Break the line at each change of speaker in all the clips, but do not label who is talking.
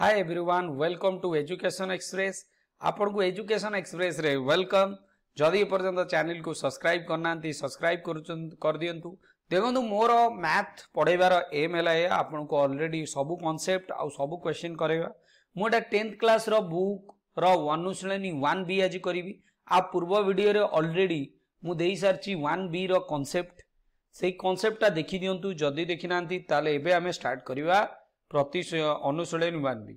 Hi everyone welcome to education express ଆପଣଙ୍କୁ ଏଜୁକେସନ୍ ଏକ୍ସପ୍ରେସ୍ରେ ୱେଲକମ୍ ଯଦି ଏପର୍ଯ୍ୟନ୍ତ ଚ୍ୟାନେଲକୁ ସବସ୍କ୍ରାଇବ୍ କରିନାହାନ୍ତି ସବସ୍କ୍ରାଇବ୍ କରୁଛନ୍ତି କରିଦିଅନ୍ତୁ ଦେଖନ୍ତୁ ମୋର ମ୍ୟାଥ୍ ପଢ଼େଇବାର ଏମ୍ ହେଲା ଏ ଆପଣଙ୍କୁ ଅଲରେଡ଼ି ସବୁ କନସେପ୍ଟ ଆଉ ସବୁ କ୍ୱେଶ୍ଚିନ୍ କରେଇବା ମୁଁ ଏଇଟା ଟେନ୍ଥ କ୍ଲାସ୍ର ବୁକ୍ର ଅନୁଶୀଳନୀ ୱାନ୍ ବି ଆଜି କରିବି ଆଉ ପୂର୍ବ ଭିଡ଼ିଓରେ ଅଲରେଡ଼ି ମୁଁ ଦେଇସାରିଛି ୱାନ୍ ବିର କନସେପ୍ଟ ସେଇ କନସେପ୍ଟଟା ଦେଖିଦିଅନ୍ତୁ ଯଦି ଦେଖିନାହାନ୍ତି ତାହେଲେ ଏବେ ଆମେ ଷ୍ଟାର୍ଟ କରିବା ପ୍ରତିଶୟ ଅନୁଶୀଳୟ ନୁହାନ୍ତି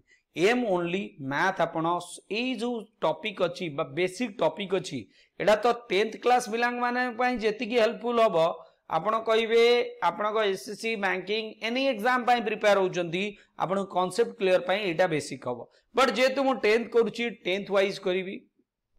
ଏମ୍ ଓନ୍ଲି ମ୍ୟାଥ୍ ଆପଣ ଏଇ ଯେଉଁ ଟପିକ୍ ଅଛି ବା ବେସିକ୍ ଟପିକ୍ ଅଛି ଏଇଟା ତ ଟେନ୍ଥ କ୍ଲାସ୍ ପିଲାମାନେ ପାଇଁ ଯେତିକି ହେଲ୍ପଫୁଲ୍ ହେବ ଆପଣ କହିବେ ଆପଣଙ୍କ S C banking any exam ପାଇଁ ପ୍ରିପେୟାର ହେଉଛନ୍ତି ଆପଣଙ୍କ କନସେପ୍ଟ କ୍ଲିୟର ପାଇଁ ଏଇଟା ବେସିକ୍ ହେବ ବଟ୍ ଯେହେତୁ ମୁଁ ଟେନ୍ଥ କରୁଛି ଟେନ୍ଥ ୱାଇଜ୍ କରିବି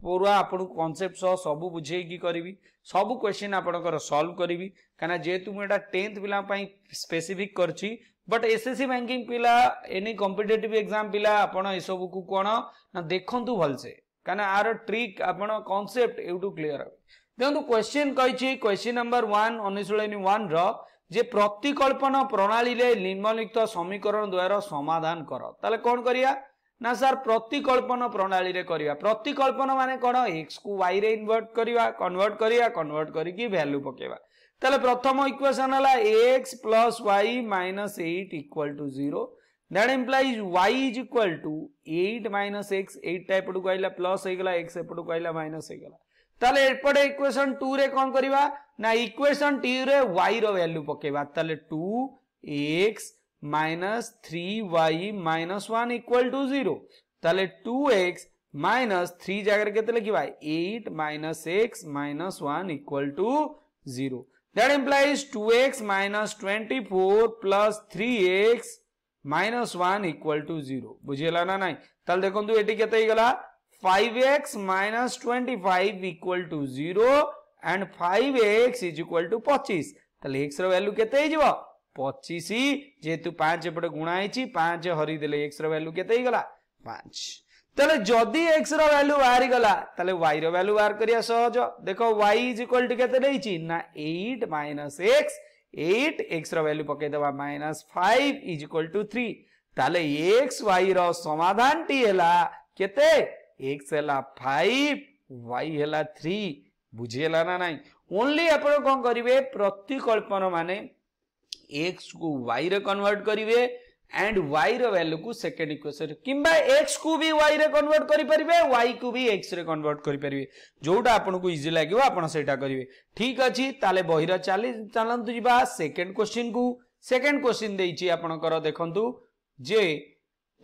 ପୁରା ଆପଣଙ୍କୁ କନସେପ୍ଟ ସହ ସବୁ ବୁଝେଇକି କରିବି ସବୁ କ୍ୱେଶ୍ଚିନ୍ ଆପଣଙ୍କର ସଲ୍ଭ କରିବି କାହିଁକିନା ଯେହେତୁ ମୁଁ ଏଇଟା ଟେନ୍ଥ ପିଲାଙ୍କ ପାଇଁ ସ୍ପେସିଫିକ୍ କରିଛି but S S C banking ପିଲା ଏନି କମ୍ପିଟେଟିଭ୍ ଏକ୍ଜାମ୍ ପିଲା ଆପଣ ଏସବୁକୁ କ'ଣ ନା ଦେଖନ୍ତୁ ଭଲସେ କାରଣ ଆର ଟ୍ରିକ୍ ଆପଣ କନସେପ୍ଟ ଏଇଠୁ କ୍ଲିଅର୍ ହେବେ ଦେଖନ୍ତୁ କ୍ୱେଶ୍ଚିନ୍ କହିଛି କ୍ୱେଶ୍ଚିନ୍ ନମ୍ବର ୱାନ୍ ଅନୁଶୀଳନୀ ୱାନ୍ର ଯେ ପ୍ରତିକଳ୍ପନ ପ୍ରଣାଳୀରେ ନିମ୍ନଲିଖିତ ସମୀକରଣ ଦ୍ୱାରା ସମାଧାନ କର ତାହେଲେ କ'ଣ କରିବା ନା ସାର୍ ପ୍ରତିକଳ୍ପନ ପ୍ରଣାଳୀରେ କରିବା ପ୍ରତିକଳ୍ପନ ମାନେ କ'ଣ ଏକ୍ସକୁ ୱାଇରେ ଇନଭର୍ଟ କରିବା କନଭର୍ଟ କରିବା କନଭର୍ଟ କରିକି ଭ୍ୟାଲ୍ୟୁ ପକେଇବା তাহলে প্রথম ইকুয়েশন হলা x plus y minus eight equal to zero that implies y is equal to eight minus x এইটটা এপটকু আইলা প্লস হয়েগলা এক্স এপটকু আইলা মাইনস হয়েগলা তাহলে এপটে ইকুয়েশন টু রে কম করিবা না ইকুয়েশন টি রে ওয়াই র ভ্যালু পকাইবা তাহলে two x minus three y minus one equal to zero তাহলে টু এক্স মাইনস থ্রি জায়গায় কেতে লিখবা eight minus x minus one equal to zero that implies 2x minus 24 plus 3x minus 1 equal to 0 बुझेला ना नाही তাহলে দেখুন তো এটি কত হয়ে গেল 5x minus 25 equal to 0 and 5x is equal to 25 তাহলে x ର ভ্যালু কত হয়ে যাব 25 যেহেতু 5 এপটে গুণা হইছি 5 হরি দিলে x ର ভ্যালু কত হয়ে গেল 5 তাহলে যদি x র ভ্যালু বাহারি গলা তাহলে y র ভ্যালু বাহার করিয়া সহজ দেখো y ইজ ইকুয়াল টু কেতে নেইছি না 8 মাইনাস x 8 x র ভ্যালু পকাই দেবা মাইনাস 5 ইজ ইকুয়াল টু 3 তাহলে x y র সমাধানটি হেলা কেতে x হেলা 5 y হেলা 3 বুঝি হেলা না নাই ওনলি আপন কোন করিবে প্রতিকল্পন মানে x কু y রে কনভার্ট করিবে एंड वाई रैल्यू को सेकेंड इक्वेशन किंवा एक्स को भी वाई रे कनवर्ट करेंगे वाई को भी एक्स रे कनवर्ट करेंगे जोटा आपको इजी लगे आपटा करेंगे ठीक अच्छे ताले बहर चली चलतु सेकेंड क्वेश्चन को सेकेंड क्वेश्चन देकर देखु जे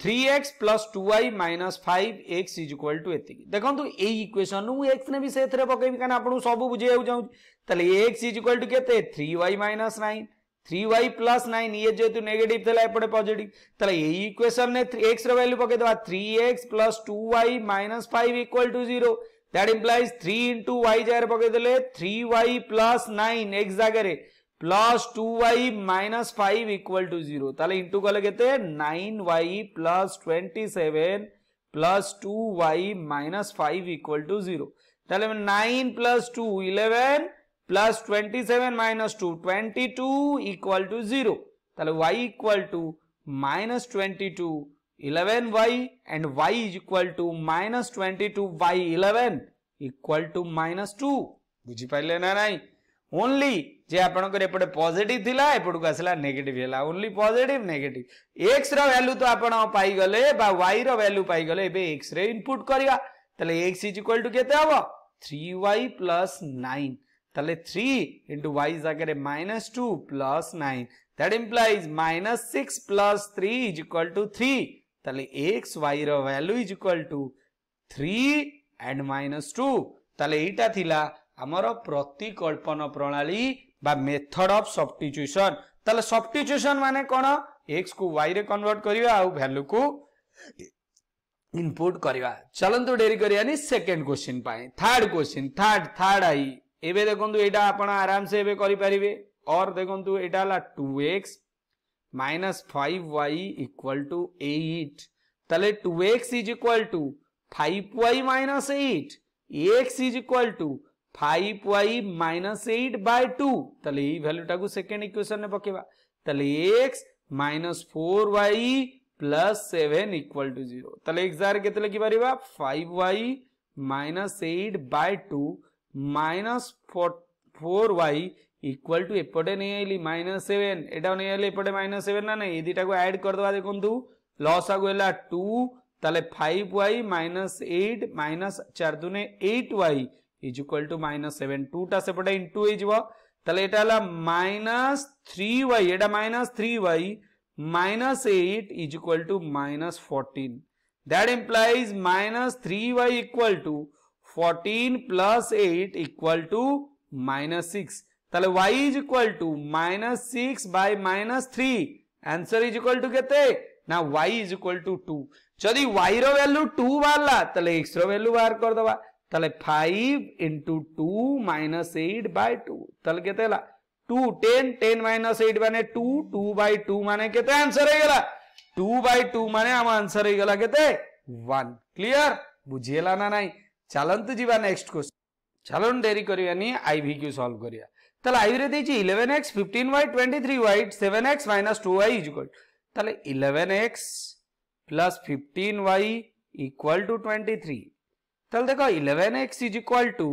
three x plus two y minus five x is equal to एति देखो ये इक्वेशन एक्स ने भी से पकेबी क्या आपको सब बुझे जाऊँगी एक्स इज इक्वाल टू के three y minus nine three y plus nine ये जो तू नेगेटिव थला एपड़े पॉजिटिव तला ये इक्वेशन ने एक्स रो वैल्यू पके दवा 3x plus 2y 5 to 0 that implies 3 into y जगह पके देले 3y प्लस 9 x जगह प्लस 2y माइनस 5 टू 0 तले इनटू कले केते 9y plus 27 plus 2y minus 5 equal to 0 तले 9 plus 2 11 plus twenty seven minus two twenty two equal to zero তাহলে Y equal to minus twenty two eleven Y and Y is equal to minus twenty two y eleven equal to minus two বুঝিপারে না নাই only ଯେ ଆପଣଙ୍କର ଏପଟେ positive ଥିଲା ଏପଟକୁ ଆସିଲା ନେଗେଟିଭ ହେଲା ଓନ୍ଲି ପଜିଟିଭ ନେଗେଟିଭ ଏକ୍ସର ଭ୍ୟାଲୁ ତ ଆପଣ ପାଇଗଲେ ବା ୱାଇର ଭ୍ୟାଲୁ ପାଇଗଲେ ଏବେ ଏକ୍ସରେ ଇନପୁଟ କରିବା ତାହେଲେ ଏକ୍ସ ଇଜ ଇକ୍ୱାଲ ଟୁ କେତେ ହବ ଥ୍ରୀ ୱାଇ ପ୍ଲସ୍ ନାଇନ୍ তাহলে থ্রি ইন্টু ওয়াই জায়গায় minus two plus nine that implies minus six plus three is equal to three তাহলে এক্স ওয়াই র value is equal to three and minus two তাহলে এইটা থিলা আমার প্রতিকল্পন প্রণালী বা method of সবটিচুয়েসন তাহলে সবটিচুয়েসন মানে কোন এক্স কু ওয়াই রে কনভর্ট করিবা আর ভ্যালু কু ইনপুট করিবা চলন্তু ডেরি করিয়ানি সেকেন্ড কোশ্চিন পাই থার্ড কোশ্চিন থার্ড থার্ড আই এবে দেখুন এটা আপনার আরামসে এবে করে অর দেখুন এটা হল two x minus five y equal to eight তাহলে two x is equal to five y minus eight x is equal to five y minus eight by two তাহলে এই ভ্যালুটাকে সেকেন্ড ইকুয়েশনে পকাইবা তাহলে x minus four y plus seven equal to zero তাহলে x আর কেতে লিখিপার five y minus eight by two minus four y equal to এপটে নিয়ে আইলি মাইনাস সেভেন এটাও নিয়ে আইলি এপটে মাইনাস সেভেন না নাই এই দুইটাকে আড করদেবা দেখন্তু লস আগু হেলা টু তাহলে five y minus eight minus চার দুনে eight y is equal to minus seven টুটা সেপটে ইন্টু হয়েযিব তাহলে এটা হল মাইনাস থ্রি ওয়াই এটা minus three y minus 8 is equal to minus 14. That implies minus 3y equal to fourteen plus eight equal to minus six তাহলে y is equal to minus 6 by minus 3 answer is equal to কেতে না y is equal to 2 যদি y র value 2 বাড়লা তাহলে x র value বার কর দবা তাহলে 5 into 2 minus 8 by 2 তাহলে কেতে হলা 2 10 10 minus 8 মানে 2 2 by 2 মানে কেতে आंसर হই গেলা 2 by 2 মানে আমার आंसर হই গেলা কেতে 1 ক্লিয়ার বুঝিয়েলা না নাই ଚାଲନ୍ତୁ ଯିବା ନେକ୍ସଟ କ୍ୱେଶ୍ଚନ ଚାଲନ୍ତୁ ଡେରି କରିବାନି ଆଇଭି କ୍ୟୁ ସଲ୍ଭ କରିବା ତାହେଲେ ଆଇଭିରେ ଦେଇଛି eleven x fifteen y twenty three y seven x minus two y is equal ତାହେଲେ eleven x plus fifteen y equal to twenty three तल देखो eleven x is equal to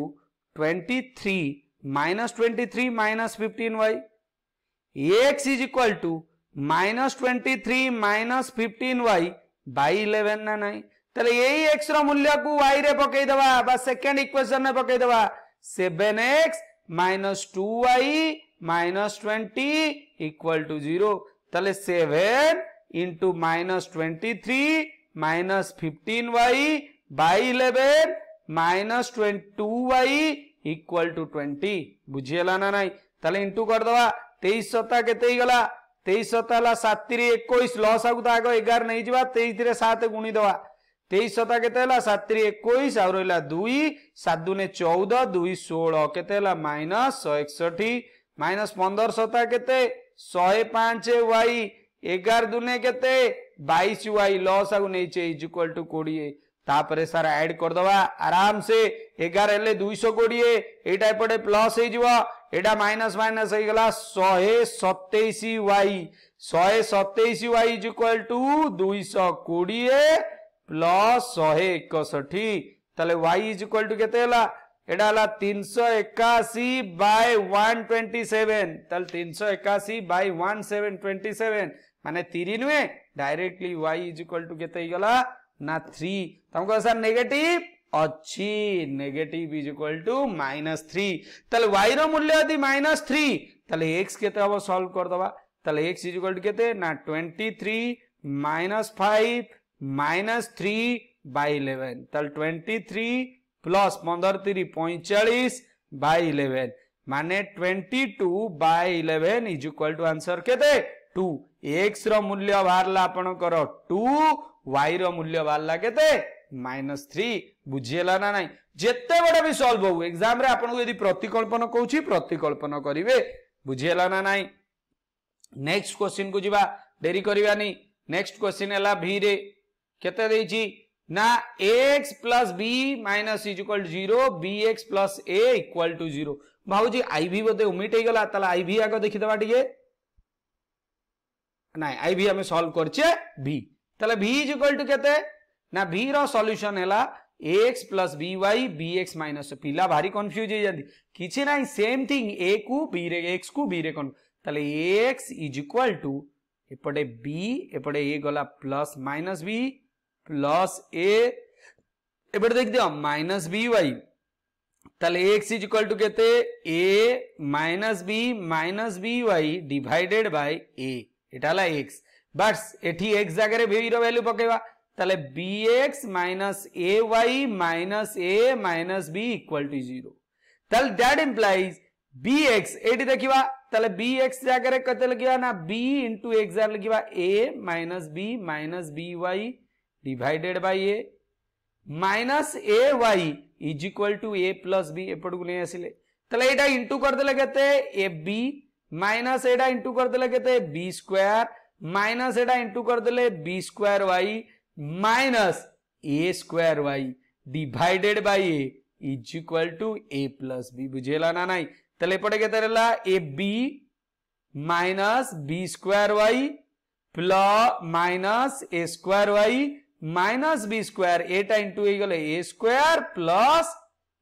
twenty three minus twenty three minus fifteen y x is equal to minus twenty three minus fifteen y by eleven ना नहीं তাহলে এই x র মূল্যকু Y রে পকাই দেবা বা সেকেন্ড ইকুয়েশন রে পকাই দেবা 7x minus 2y minus 20 equal to 0 তাহলে 7 into minus 23 minus 15y by 11 minus 22y equal to 20 বুঝিয়েলা না নাই তাহলে ইনটু করদবা 23 সতা কেতে গলা 23 সতা হলা 7 21 লস আগু তো আগ 11 নেই যা 23 রে 7 গুণি দেবা तेईस सता के सतरी एक रहा दुई सात दुने चौदह दुई षोल के माइनस शह एकसठ माइनस पंदर सता के शहे पांच वाई एगार दुने के बैश वाई लस आगे नहीं इज इक्वाल टू कोड़े तापर सारा एड करदे आराम से एगार हेले दुईश कोड़े यहाँ एपटे प्लस होटा माइनस माइनस हो गला शहे सतैश वाई शहे सतैश वाई इज इक्वाल टू दुईश कोड़े प्लस शहे एकषठी वाई इज इक्वाल टू के এটা হল তিনশো একাশি বাই ওয়ান টোয়েন্টি সেভেন তাহলে তিনশো একাশি by one seven twenty seven মানে তিরি নুহে directly y is equal to কেতে হইগলা না থ্রি তোমাকে স্যার নেগেটিভ অছি negative is equal to minus three তাহলে ওয়াই র মূল্য যদি মাইনাস থ্রি তাহলে এক্স কেতে হব সলভ করদবা তাহলে এক্স ইজ ইকুয়াল টু কেতে না twenty three minus five minus three by eleven તાલ ટ્વેન્ટી થ્રી પ્લસ પંદર ત્રી પૈંચાળીસ બાય ઇલેવન মানে twenty two by eleven is equal to answer কেতে টু এক্স রূল্য বাহারা আপনার টু ওয়াই রূল্য বাহারা কেতে মাইনস থ্রি বুঝিলা না নাই যেতে বড় বি সলভ হো এক্সামে আপনার যদি প্রতিকল্পন কৌছি প্রতিকল্পন করবে বুঝিলা না নাই নেক্সট কোশ্চিন কু যা ডেরি করবানি নেক্সট কোশ্চিন হল ভি রে केते देइछि ना x equal zero b x plus a equal to zero भाजी बोधे उमिट ना आम सल्व करचे टू ना solution x plus b y b x minus पिला भारी कन्फ्यूज हो जाती किसी ना सेम थिंग ए को बी एक्स को बी एक्स इज टू एपटे बी एपटे ए गला plus minus b loss a एबार देख दिया माइनस बी वाई तले एक्स इज इक्वल टू कहते a minus b minus b y divided by a এটা হল এক্স বাটস এটি এক্স জায়গায় ভির ভ্যালু পকাইবা তাহলে b x minus a y minus a minus b equal to zero তাহলে দ্যাট ইমপ্লাইজ বি এক্স এটি দেখিবা তাহলে বি এক্স জায়গায় কত লিখিবা না বি ইন্টু এক্স জায়গায় লিখিবা a minus b minus b y divided by a minus a y is equal to a plus b एपट को नहीं आसिले ताले एटा इनटू बी माइनस एटा इंटू करदे देले बी स्क्वायर माइनस एटा इंटू करदे b square y minus a square y divided by a is equal to a plus b बुझेला ना नहीं ताले के केते रहला a b minus b square Y plus minus a square y minus b square ଏଟା into ହେଇଗଲେ a square plus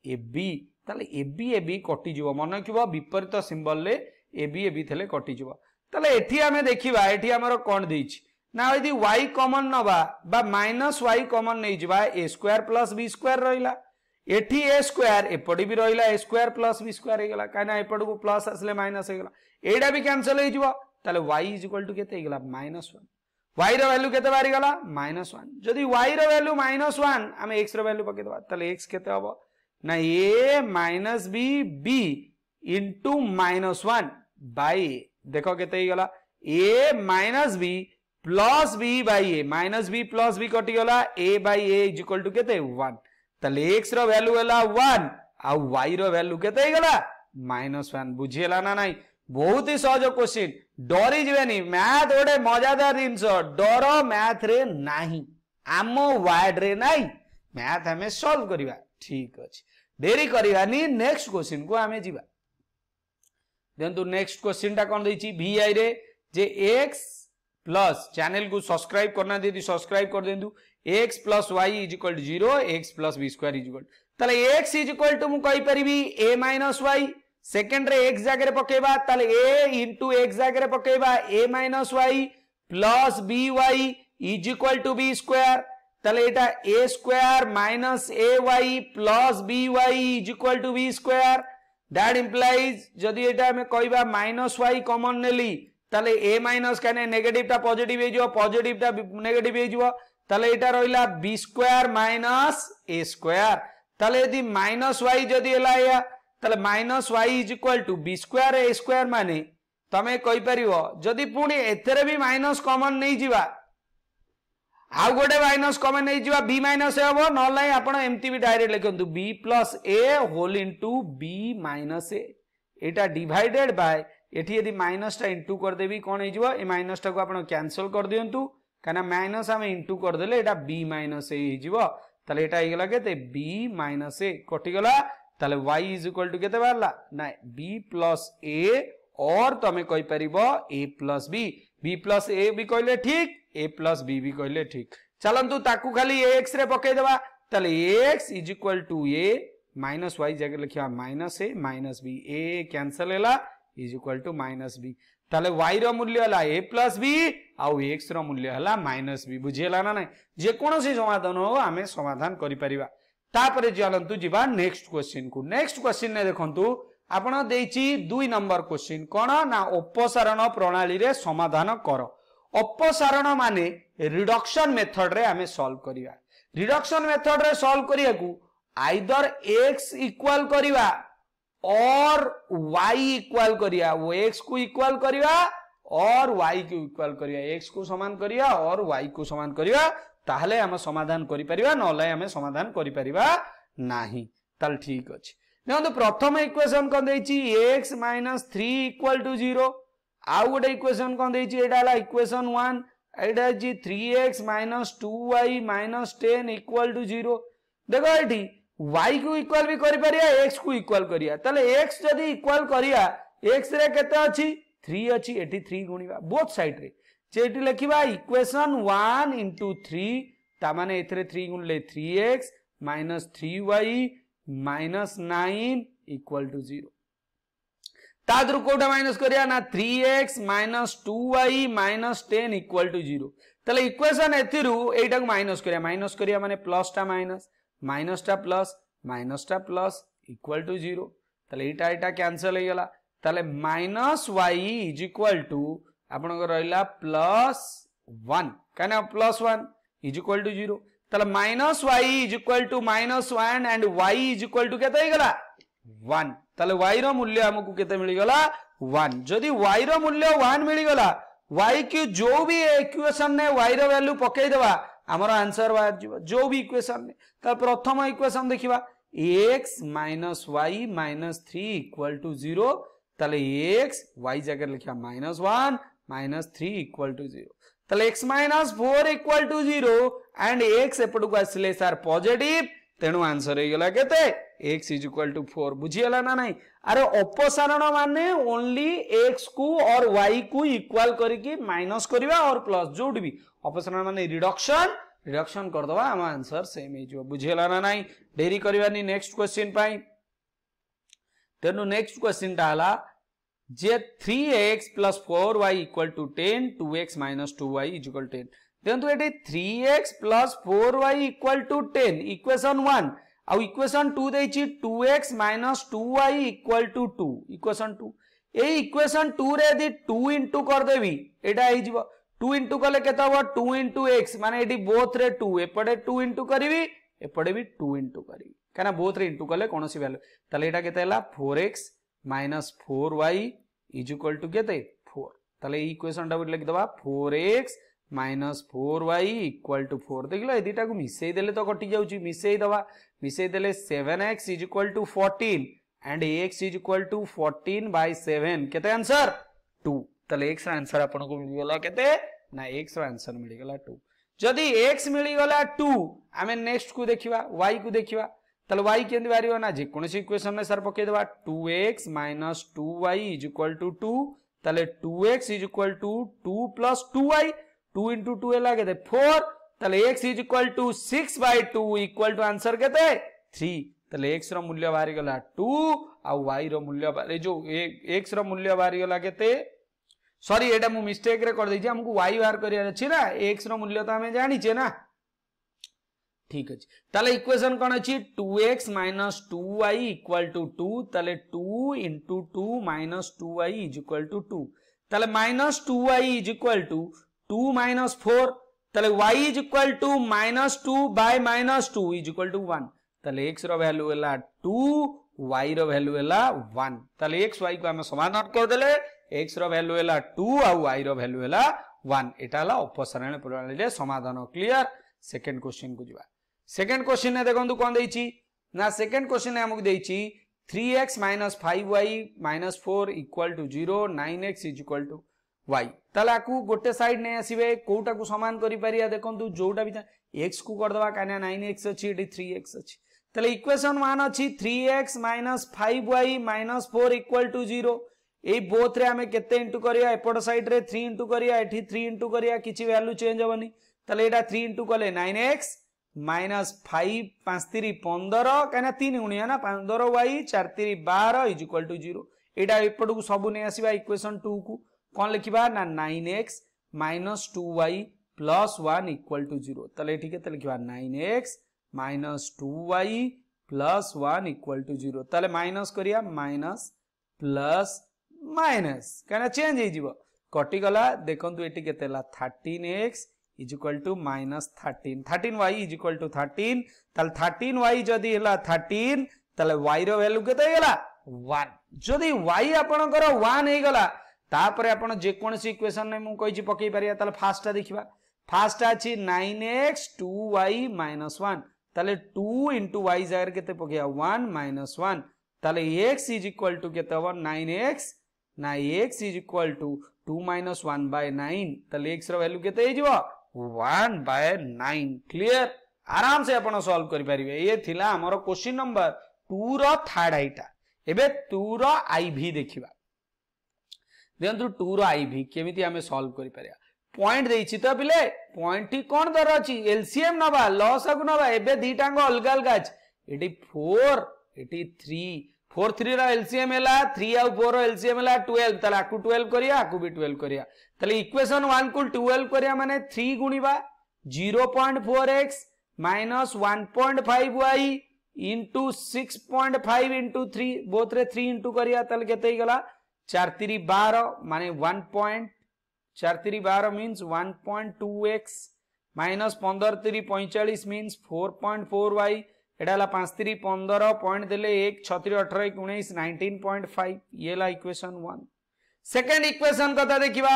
ଏ ବି ତାହେଲେ ଏ ବି ଏ ବି କଟିଯିବ ମନେ ରଖିବ ବିପରୀତ ସିମ୍ବଲରେ ଏ ବି ଏ ବି ଥିଲେ କଟିଯିବ ତାହେଲେ ଏଠି ଆମେ ଦେଖିବା ଏଠି ଆମର କଣ ଦେଇଛି ନା ଯଦି ୱାଇ କମନ୍ ନବା ବା ମାଇନସ୍ ୱାଇ କମନ୍ ନେଇଯିବା a square plus b square ରହିଲା ଏଠି ଏ ସ୍କୋୟାର ଏପଟେ ବି ରହିଲା a square plus b square ହେଇଗଲା କାହିଁକିନା ଏପଟକୁ ପ୍ଲସ୍ ଆସିଲେ ମାଇନସ୍ ହେଇଗଲା ଏଇଟା ବି କ୍ୟାନସଲ୍ ହେଇଯିବ ତାହେଲେ ୱାଇ ଇଜ୍ ଇକ୍ୱାଲ୍ ଟୁ କେତେ ହେଇଗଲା ମାଇନସ୍ ୱାନ୍ y ର ଭାଲ୍ୟୁ କେତେ ବାହାରିଗଲା ମାଇନସ୍ ୱାନ୍ ଯଦି y ର ଭାଲ୍ୟୁ ମାଇନସ୍ ୱାନ୍ ଆମେ x ର ଭାଲ୍ୟୁ ପକେଇଦେବା ତାହେଲେ x କେତେ ହବ ନା a minus b b into minus one by a ଦେଖ କେତେ ହେଇଗଲା a minus b plus b by a minus b plus b କଟିଗଲା a by a is equal to କେତେ ୱାନ୍ ତାହେଲେ x ର ଭାଲ୍ୟୁ ହେଲା ୱାନ୍ ଆଉ y ର ଭାଲ୍ୟୁ କେତେ ହେଇଗଲା ମାଇନସ୍ ୱାନ୍ ବୁଝିହେଲା ନା ନାହିଁ ବହୁତ ହି ସହଜ କ୍ୱେଶ୍ଚିନ୍ ଡରିଯିବେନି ମ୍ୟାଥ ଗୋଟେ ମଜାଦାର ଜିନିଷ ଡର ମ୍ୟାଥରେ ନାହିଁ ଆମ ୱାର୍ଡରେ ନାହିଁ ମ୍ୟାଥ ଆମେ ସଲ୍ଭ କରିବା ଠିକ ଅଛି ଡେରି କରିବାନି ନେକ୍ସଟ କୋଶ୍ଚିନ୍କୁ ଆମେ ଯିବା ଦେଖନ୍ତୁ ନେକ୍ସଟ କୋଶ୍ଚିନ୍ଟା କ'ଣ ଦେଇଛି ଭିଆଇରେ ଯେ ଏକ୍ସ प्लस चैनल को सब्सक्राइब करना दे सब्सक्राइब कर दिंतु x plus y is equal to zero x plus b square is equal तले एक्स इज इक्वाल टू मुझे कहीपरि a minus y second x जगह पकेबा ए इंटू एक्स जगह पकेबा a minus y plus b y is equal to b square तटा a square minus a y plus b y is equal to b square that implies जदि ये कह minus Y कमन नेली तेल ए minus कहने नेगेटिवटा पजिट हो पजिटा negate होता यहाँ रहा b square minus a square तेल यदि माइनस वाई जदि है তাহলে minus y is equal to b square a square মানে তুমি কইপার যদি পুঁ এতে বি মাইনস কমন নেই যা আউ গোটে মাইনস কমন নেই যা বি মাইনস হব নলে আপনার এমতি বি ডাইরেক্ট লিখতু b plus a whole into b minus a এটা ডিভাইডেড বাই এটি যদি মাইনসটা ইন্টু করেদেবি কোণ হয়ে যাব এই মাইনসটা আপনার ক্যানসেল করে দিও কেন মাইনস আমি ইন্টু করেদেলে এটা বি মাইনস এ হয়ে যাব তাহলে এটা হয়ে গেল কে বি মাইনস এ কটিগলা ताले y is equal to केते बारला ना b plus a तो हमें कोई পারিব a plus b b plus a कोई ले ठीक a plus b বি কইলে ঠিক চলন্তু তাকু খালি ax রে পকাই দেবা তাহলে x is equal to a minus y জায়গা লিখিবা minus a minus b a cancel ला is equal to minus b ताले y रो मूल्य ला a plus b आउ x रो मूल्य ला minus b जे कौन सी समाधान हो हमें समाधान करी କରିପାରିବା तापरे चलतु जीवा नेक्स्ट क्वेश्चन को नेक्स्ट क्वेश्चन ने देखंतु आपण नंबर क्वेश्चन कोन ना उपसारण प्रणाली रे समाधान करो अपसारण माने रिडक्शन मेथड रे हमें सॉल्व रिडक्शन मेथड रे सॉल्व को आइदर x इक्वल करिवा और वाई इक्वल करिया वो को इक्वल करिवा और y को इक्वल करिया x को समान करिया और y को समान करिया ତାହେଲେ ଆମେ ସମାଧାନ କରିପାରିବା ନହେଲେ ଆମେ ସମାଧାନ କରିପାରିବା ନାହିଁ ତାହେଲେ ଠିକ୍ ଅଛି ଦେଖନ୍ତୁ ପ୍ରଥମ ଇକ୍ୱେସନ୍ କ'ଣ ଦେଇଛି x minus three equal to zero ଆଉ ଗୋଟେ ଇକ୍ୱେସନ୍ କ'ଣ ଦେଇଛି ଏଇଟା ହେଲା ଇକ୍ୱେସନ୍ ୱାନ୍ ଏଇଟା ହେଇଛି three x minus two y minus ten equal to zero ଦେଖ ଏଠି ୱାଇ କୁ ଇକ୍ୱାଲ୍ ବି କରିପାରିବା ଏକ୍ସ କୁ ଇକ୍ୱାଲ୍ କରିବା ତାହେଲେ ଏକ୍ସ ଯଦି ଇକ୍ୱାଲ୍ କରିବା ଏକ୍ସରେ କେତେ ଅଛି থ্রি অছি এটি থ্রি গুণবা বোথ সাইড রে चेटी लिखा इक्वेशन वन इंटू थ्री ताने थ्री गुणले three x minus three y minus nine equal to zero minus करिया ना 3x minus 2y minus 10 equal to zero equation ऐतिरु माइनस करिया माइनस करिया माने प्लस टा माइनस माइनस टा प्लस माइनस टा plus equal to zero cancel ही गला minus y is equal to आप रहा प्लस वन क्या plus one is equal to zero minus y is equal to minus one and y is equal to के one आमको मिलगला one जदि y रूल्य वन मिलगला वाई क्यू जो भी इक्वेसन वाई रू पकईदे आमर आंसर बाहर जो भी इक्वेसन प्रथम इक्वेसन देखा x minus y minus three equal to zero x y जगह लिखा minus one minus three equal to zero తలే x minus 4 equal to 0 and x ఎప్పటికు అసలే సార్ పాజిటివ్ ତେଣୁ ଆନ୍ସର ହେଇଗଲା କେତେ x is equal to four ବୁଝିଗଲା ନା ନାହିଁ ଆର ଅପସାରଣ ମାନେ ଓନ୍ଲି ଏକ୍ସ କୁ ଅର୍ ୱାଇ କୁ ଇକ୍ୱାଲ କରିକି ମାଇନସ କରିବା ଅର୍ ପ୍ଲସ ଯୋଉଠି ବି ଅପସାରଣ ମାନେ ରିଡକ୍ସନ ରିଡକ୍ସନ କରିଦେବା ଆମ ଆନ୍ସର ସେମ୍ ହେଇଯିବ ବୁଝିଗଲା ନା ନାହିଁ ଡେରି କରିବାନି ନେକ୍ସଟ କ୍ୱେଶ୍ଚିନ୍ ପାଇଁ ତେଣୁ ନେକ୍ସଟ କ୍ୱେଶ୍ଚିନ୍ଟା ହେଲା जे three x plus four y equal to ten two x minus two y is equal ten देखो तो ये three x plus four y equal to ten equation one आउ इक्वेशन टू देखिए two x minus two y equal to two equation two यही equation two रे यदि two into करदेवि यहाँ हो टू इंटू कले के टू इंटू एक्स मान ये बोथ रे टू एपटे टू इंटू करी एपटे भी टू इंटू करी कहीं बोथ रे इंटू कले कौन भैल्यू तेल यहाँ के four x minus four y is equal to के फोर তাহলে এই ইকুয়েশনটা লিখে দেবা four x minus four y equal to four দেখল এই দুইটাকে মিশাই দেলে তো কটি যাচ্ছি মিশাই দেবা মিশাই দেলে seven x is equal to fourteen and x is equal to fourteen by seven কেতে আনসর টু তাহলে এক্স আনসর আপনার মিলিগলা কেতে না এক্স আনসর মিলিগলা টু যদি এক্স মিলিগলা টু আমি নেক্সট কু দেখিবা ওয়াই কু দেখিবা वाई के तो ना जो इक्वेशन सर पकईदे two x minus two y is equal to two two x is equal to two plus two y two into two लगे four x is equal to six two equal to answer के three x रूल्य बाहरी गला to आउ Y रूल्य जो x रूल्य बाहरी गला सरी ये मिस्टेक कर वाई बाहर करा एक्स रूल्य तो आम जानचे ना ठीक अच्छे तेल इक्वेसन कौन अच्छी two x minus two y equal to two तेज़ two into two minus two y is equal to two तेल minus two y is equal to two minus four तेल y is equal to minus two by minus two is equal to one तेल x value है two Y रैल्यू है one तेल x Y को आम समाधान करदे एक्स रैल्यू है टू आउ वाई रैल्यू है वन एटा अपसारण प्रणाली समाधान क्लीयर सेकेंड क्वेश्चन को जी सेकेंड क्वेश्चन देखो तो कौन दे ना सेकेंड क्वेश्चन आमको दे three x minus five y minus four equal to zero nine x is equal to y ताले गोटे सैड नहीं आसवे कौटा को सामान कर देखो जोटा भी एक्स को करदे क्या नाइन एक्स अच्छी थ्री एक्स अच्छी तेल वन अच्छी three x minus five y minus four equal to zero both বোথরে আমি কেতে ইন্টু করিয়া এপট সাইডরে থ্রি ইন্টু করিয়া এটি থ্রি ইন্টু করিয়া কিছু ভ্যালু চেঞ্জ হবনি তাহলে માઇનસ ફાઈવ પાંચ તીરી પંદર કાંઈકના તીન ગુણ્યા ના પંદર વાઈ ચાર તીરી બાર ઇજ ઇક્ୱାલ ટુ ଜିରୋ ଏଇଟା ଏପଟକୁ ସବୁ ନେଇ ଆସିବା ଇକ୍ୱେସନ୍ ଟୁକୁ କ'ଣ ଲେଖିବା ନା nine x minus two y plus one equal to zero ତାହେଲେ ଏଠି କେତେ ଲେଖିବା nine x minus two y plus one equal to zero ତାହେଲେ ମାଇନସ୍ କରିବା ମାଇନସ୍ ପ୍ଲସ୍ ମାଇନସ୍ କାହିଁକିନା ଚେଞ୍ଜ ହେଇଯିବ କଟିଗଲା ଦେଖନ୍ତୁ ଏଠି କେତେ ହେଲା thirteen x is equal to minus thirteen thirteen y is equal to thirteen তাহলে থার্টিন ওয়াই যদি হলা থার্টিন তাহলে ওয়াই র ভ্যালু কেতে হইগলা ওয়ান যদি ওয়াই আপনার ওয়ান হইগলা তাপরে আপনার যেকোনসি ইকুয়েশন নে মু কইছি পকাই পারিয়া তাহলে ফার্স্টটা দেখিবা ফার্স্টটা আছে 9x 2y 1 তাহলে 2 ইনটু y জায়গার কেতে পকাইয়া 1 1 তাহলে x ইজ ইকুয়াল টু কেতে হবা 9x না x is equal to 2 1 by 9 তাহলে x র ভ্যালু কেতে হইজিব वन बाय नाइन क्लीयर आराम से आप सल्व करेंगे ये थिला हमर क्वेश्चन नंबर टू रर्ड आईटा एवं टू रईभि देखा दिखु टू रईभि केमी आम सल्व कर पॉइंट देती तो पिले पॉइंट टी कौन दर अच्छी एलसीएम नवा लस को नवा एवं दीटा अलग अलग अच्छे ये फोर ये थ्री फोर थ्री रलसीएम है थ्री आउ फोर रलसीएम है ट्वेल्व ताला आकु ट्वेल्व करिया आकु भी ट्वेल्व करिया তাহলে ইকুয়েশন ওয়ান কু টুয়েলভ করা মানে থ্রি গুণবা zero point four x minus one point five y into six point five into three বোথরে থ্রি ইন্টু করা তাহলে কেতে হয়ে চার তিরি বার মানে ওয়ান পয়েন্ট চার তিরি বার means one point two x minus পনের তিরি পঁয়চাশ means four point four y এটা হল পাঁচ তিরি পনের পয়েন্ট দেলে এক ছতিরি অঠর এক উনিশ নাইনটিন পয়েন্ট ফাইভ ইয়ে হল ইকুয়েশন ওয়ান সেকেন্ড ইকুয়েশন কথা দেখা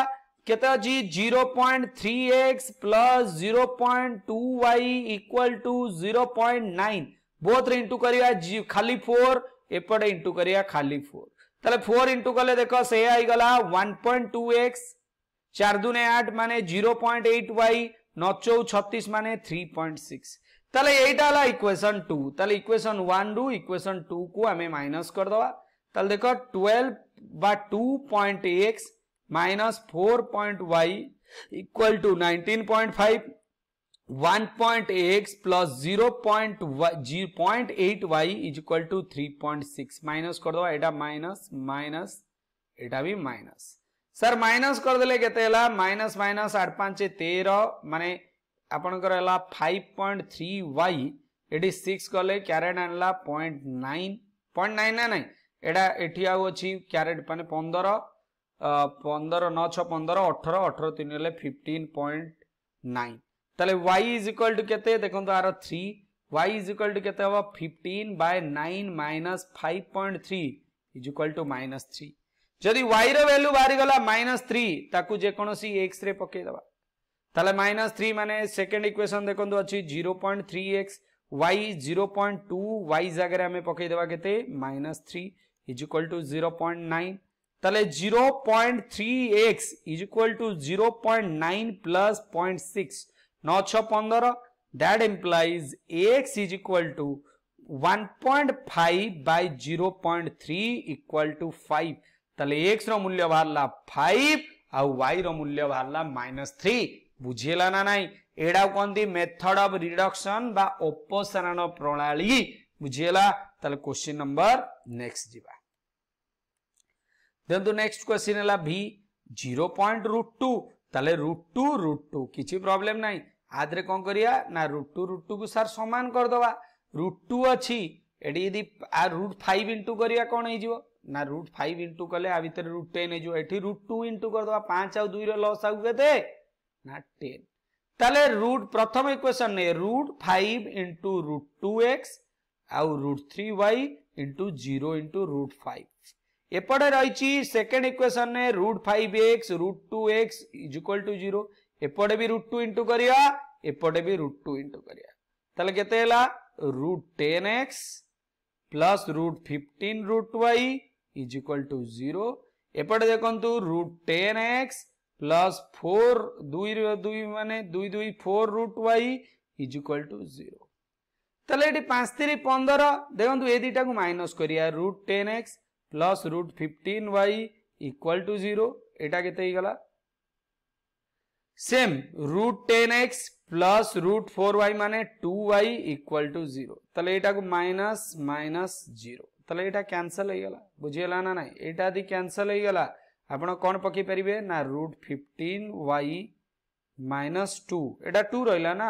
कहता जी 0.3x point three x plus zero point two y equal to zero point nine both into कर खाली फोर एपटे इंटू कर खाली फोर तेल फोर इंटू कले देख से आईगला वन पॉइंट टू एक्स चार दुने आठ मान जीरो पॉइंट एट वाई नौ चौ छत्तीस मान थ्री पॉइंट सिक्स तेल यहाँ इक्वेशन टू तेल इक्वेशन वन रु इक्वेशन टू को आम माइनस करदे देख ट्वेल्व बा two point x minus 4.y equal to 19.5 1.x plus 0.8y is equal to 3.6 minus कर दवा एटा माइनस माइनस एटा भी माइनस सर माइनस कर देले केते हला माइनस माइनस 8 5 13 माने आपनकर हला 5.3y एडी 6 करले क्यारेट आनला 0.9 0.9 ना नाही एटा एठी आउ अछि क्यारेट माने 15 पंदर नौ छ पंदर अठर अठर तीन हेल्ले फिफ्टीन पॉइंट नाइन तेल वाई इज इक्वाल टू के देखो आर three y is equal to के fifteen by nine minus five point three is equal to minus three जदि वाई रैल्यू बाहरी गला माइनस थ्री ताकू जेकोसी एक्स रे पकईदे तेल माइनस थ्री मैंने सेकेंड इक्वेसन देखो अच्छी zero point three x y zero point two y जगह आम पकईदे के minus three is equal to zero point nine তাহলে 0.3x is equal to 0.9 plus 0.6 नौ পয়েন্ট पंद्रह that implies x is equal to 1.5 by 0.3 point three equal to five तेल x value बाहर five आउ रो मूल्य वाला माइनस 3 बुझे लाना ना एडा कौन दी मेथड ऑफ रिडक्शन बा उपसारण प्रणाली बुझे ला बुझेगा क्वेश्चन नंबर नेक्स्ट जीवा then the next question hela b 0.√2 তাহলে √2 √2 কিছু প্রবলেম নাই আদরে কোন করিয়া না √2 √2 কু স্যার সমান কর দবা √2 আছে এটি যদি আর √5 ইনটু করিয়া কোন হই যিব না √5 ইনটু কলে আ ভিতরে √10 হই যিব এটি √2 ইনটু কর দবা 5 আর 2 র লস আউ কেতে না 10 তাহলে √ প্রথম ইকুয়েশন নে √5 ইনটু √2x আউ √3y ইনটু 0 ইনটু √5 এপটে রয়েছে সেকেন্ড ইকুয়েসনে root five x root two x is equal to zero এপটে বি রুট টু ইন্টু করা এপটে বি রুট টু ইন্টু করা তাহলে কেতে হেলা root ten x plus root fifteen root y is equal to zero এপটে দেখন্তু root ten x plus four দুই দুই মানে দুই দুই four root y is equal to zero তাহলে এটি পাঁচ তিরি পনেরো দেখুন এই দুইটা মাইনস করিয়া root ten x plus root fifteen y equal to zero एटा के same root ten x plus root four y मान two y equal to zero एटा को माइनस माइनस जीरो ତାହେଲେ ଏଇଟା କ୍ୟାନସଲ ହେଇଗଲା ବୁଝିଗଲା ନା ନାହିଁ ଏଇଟା ଯଦି କ୍ୟାନସଲ ହେଇଗଲା ଆପଣ କ'ଣ ପକେଇ ପାରିବେ ନା root fifteen y minus two ଏଇଟା ଟୁ ରହିଲା ନା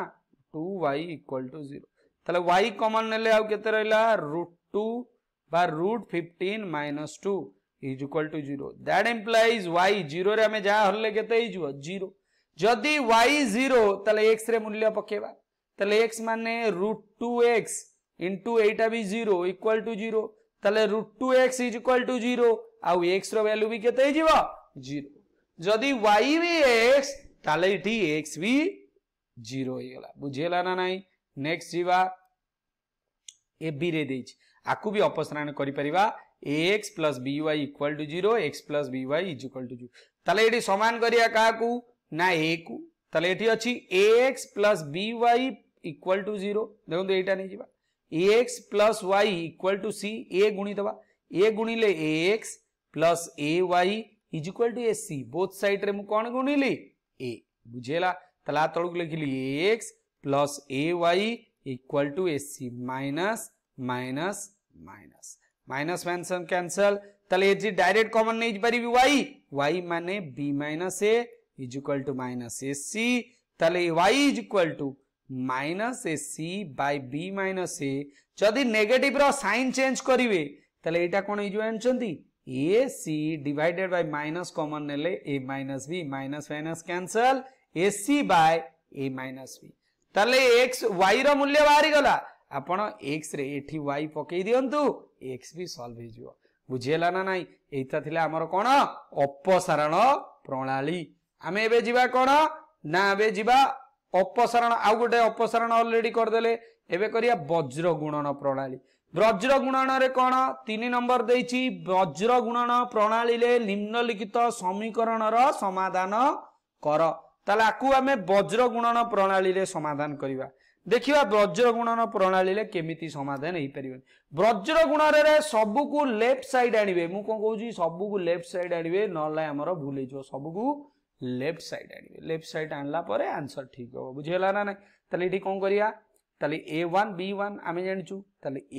two y equal to zero ତାହେଲେ ୱାଇ କମନ୍ ନେଲେ ଆଉ କେତେ ରହିଲା root two by root fifteen minus two is equal to zero that implies y zero रे हमें जहाँ हल के तो ही जुआ 0. जदि वाई जीरो तले x रे मूल्य पकेबा तले x माने टू एक्स into एटा भी जीरो equal टू जीरो तले two x is equal to zero आउ x रो वैल्यू भी केते ही जुआ 0. जदि वाई भी एक्स ताले इठी x भी जीरो हो गला बुझेला ना नहीं नेक्स्ट जीवा ए बी रे देइछ आपको भी अपसरण कर x plus b y equal to zero x plus b y is equal to zero सामान करा क्या ना ए को ये अच्छी x plus b y equal to zero देखते ये नहीं जा x plus y equal to c a गुणी दबा ए गुणिले x plus a y is equal to a c both side में कौन गुणिली ए बुझेगा तेल आ तौक x plus a y equal to a c minus minus minus minus mention cancel तले डायरेक्ट कॉमन नहीं बरी वाई वाई माने b minus a is equal to minus a c तले y is equal to minus a c by b minus a जदि negative रो sign change करिवे तले एटा कोन इजो जानचंती a c divided by minus common नेले a minus b minus minus cancel a c by a minus B तले एक्स वाई रो मूल्य बाहर गला ଆପଣ ଏକ୍ସରେ ଏଠି ୱାଇ ପକେଇ ଦିଅନ୍ତୁ ଏକ୍ସ ବି ସଲ୍ଭ ହେଇଯିବ ବୁଝିହେଲା ନା ନାହିଁ ଏଇଟା ଥିଲା ଆମର କ'ଣ ଅପସାରଣ ପ୍ରଣାଳୀ ଆମେ ଏବେ ଯିବା କ'ଣ ନା ଏବେ ଯିବା ଅପସାରଣ ଆଉ ଗୋଟେ ଅପସାରଣ ଅଲରେଡି କରିଦେଲେ ଏବେ କରିବା ବଜ୍ର ଗୁଣନ ପ୍ରଣାଳୀ ବ୍ରଜ୍ର ଗୁଣନରେ କ'ଣ ତିନି ନମ୍ବର ଦେଇଛି ବ୍ରଜ୍ର ଗୁଣନ ପ୍ରଣାଳୀରେ ନିମ୍ନଲିଖିତ ସମୀକରଣର ସମାଧାନ କର ତାହେଲେ ଆକୁ ଆମେ ବଜ୍ର ଗୁଣନ ପ୍ରଣାଳୀରେ ସମାଧାନ କରିବା देखिए ब्रज्र गुण प्रणाली केमी समाधान हो पार ब्रजर सब कुछ लेफ्ट सैड आने मुझे कौन कौन कुछ लेफ्ट सैड आने ना आमर भूल कुछ लेफ्ट सैड आने लेफ्ट सैड आनला आंसर ठीक हम बुझेगा ना ना ये कौन करा ए वन बी वन आम जानचु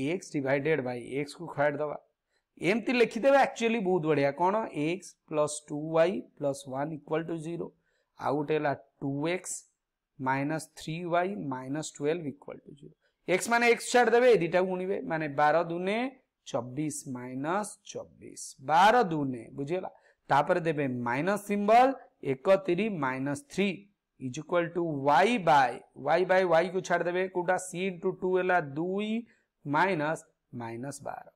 एक्स डिडेड बै एक्स को खाड़ दवा एमती लिखिदे एक्चुअली बहुत बढ़िया कौन x plus two y plus one equal to zero आउ गोटे two x minus three y minus twelve equal to zero x मान एक्स छाड़ देवे को गुणवे मान बार दुने चबीश माइनस चबीश बार दुने बुझीगला तापर देवे माइनस सिंबल एक minus three is equal to y by y by y को छाड़देवे कौटा सी इंटू टू है दुई माइनस माइनस बार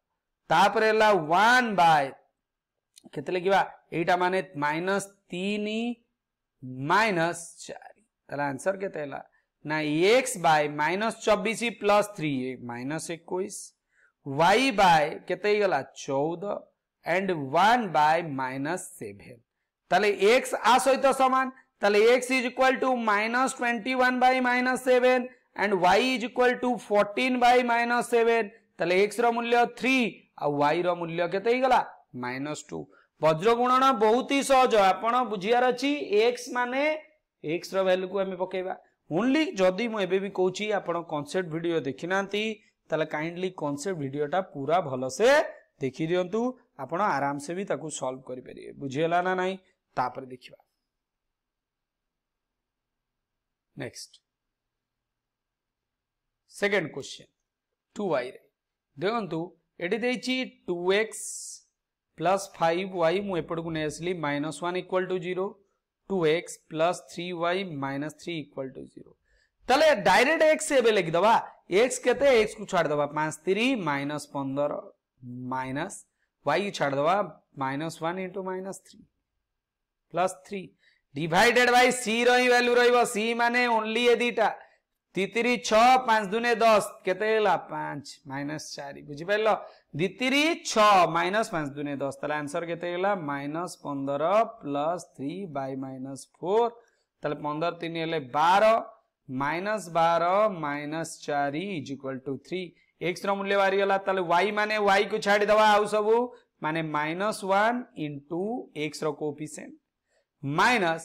तापर है वन बाय के लिखा यहाँ मान माइनस तीन माइनस चार ताला आंसर के तेला ना एक्स बाय माइनस चौबीस प्लस थ्री माइनस इक्कीस वाई बाय के चौदह and one by minus seven तेल एक्स आ सहित सामान तेल x is equal to minus twenty one by minus seven and y is equal to fourteen by minus seven तेल एक्स रूल्य थ्री आ वाई रूल्य के गला माइनस टू वज्र गुणन बहुत ही सहज आप बुझार अच्छी एक्स माने एक्स रैल्यू को आम पकईवा ओनली जदि मुझे कौची आप कनसेप्ट भिड देखी ना तो कैंडली कनसेप्ट भिडटा पूरा भलसे देखी दिंतु आप आराम से भी ताकू सल्व करें बुझेगा ना ना देखा next second question two y देखु ये two x plus five y मुझे नहीं आसली minus one equal to zero two x plus three y minus three equal to zero तले डायरेक्ट एक्स एबे लेखिदेव एक्स के एक्स को छाड़देव पांच तीन माइनस पंदर माइनस वाई छाड़देव minus one into minus three plus three divided by c रही वैल्यू रही सी मान ओनली ए दीटा દ્વિતીરી છ પાંચ દુને દસ કેતેલા પાંચ માઇનસ ચારી બુઝીપારલ દ્વિતીરી છ માઇનસ પાંચ દુને દસ તાલે આન્સર કેતેલા માઇનસ પંદર plus three by minus four તાલે પંદર તીન એટલે બાર માઇનસ બાર માઇનસ ચારી is equal to three x ર મૂલ્ય બારીગલા તાલે વાય માને વાય કુ છાડી દેવા આઉ સબુ માને માઇનસ વાન ઇન્ટુ એક્સ ર કોફિસેન્ટ માઇનસ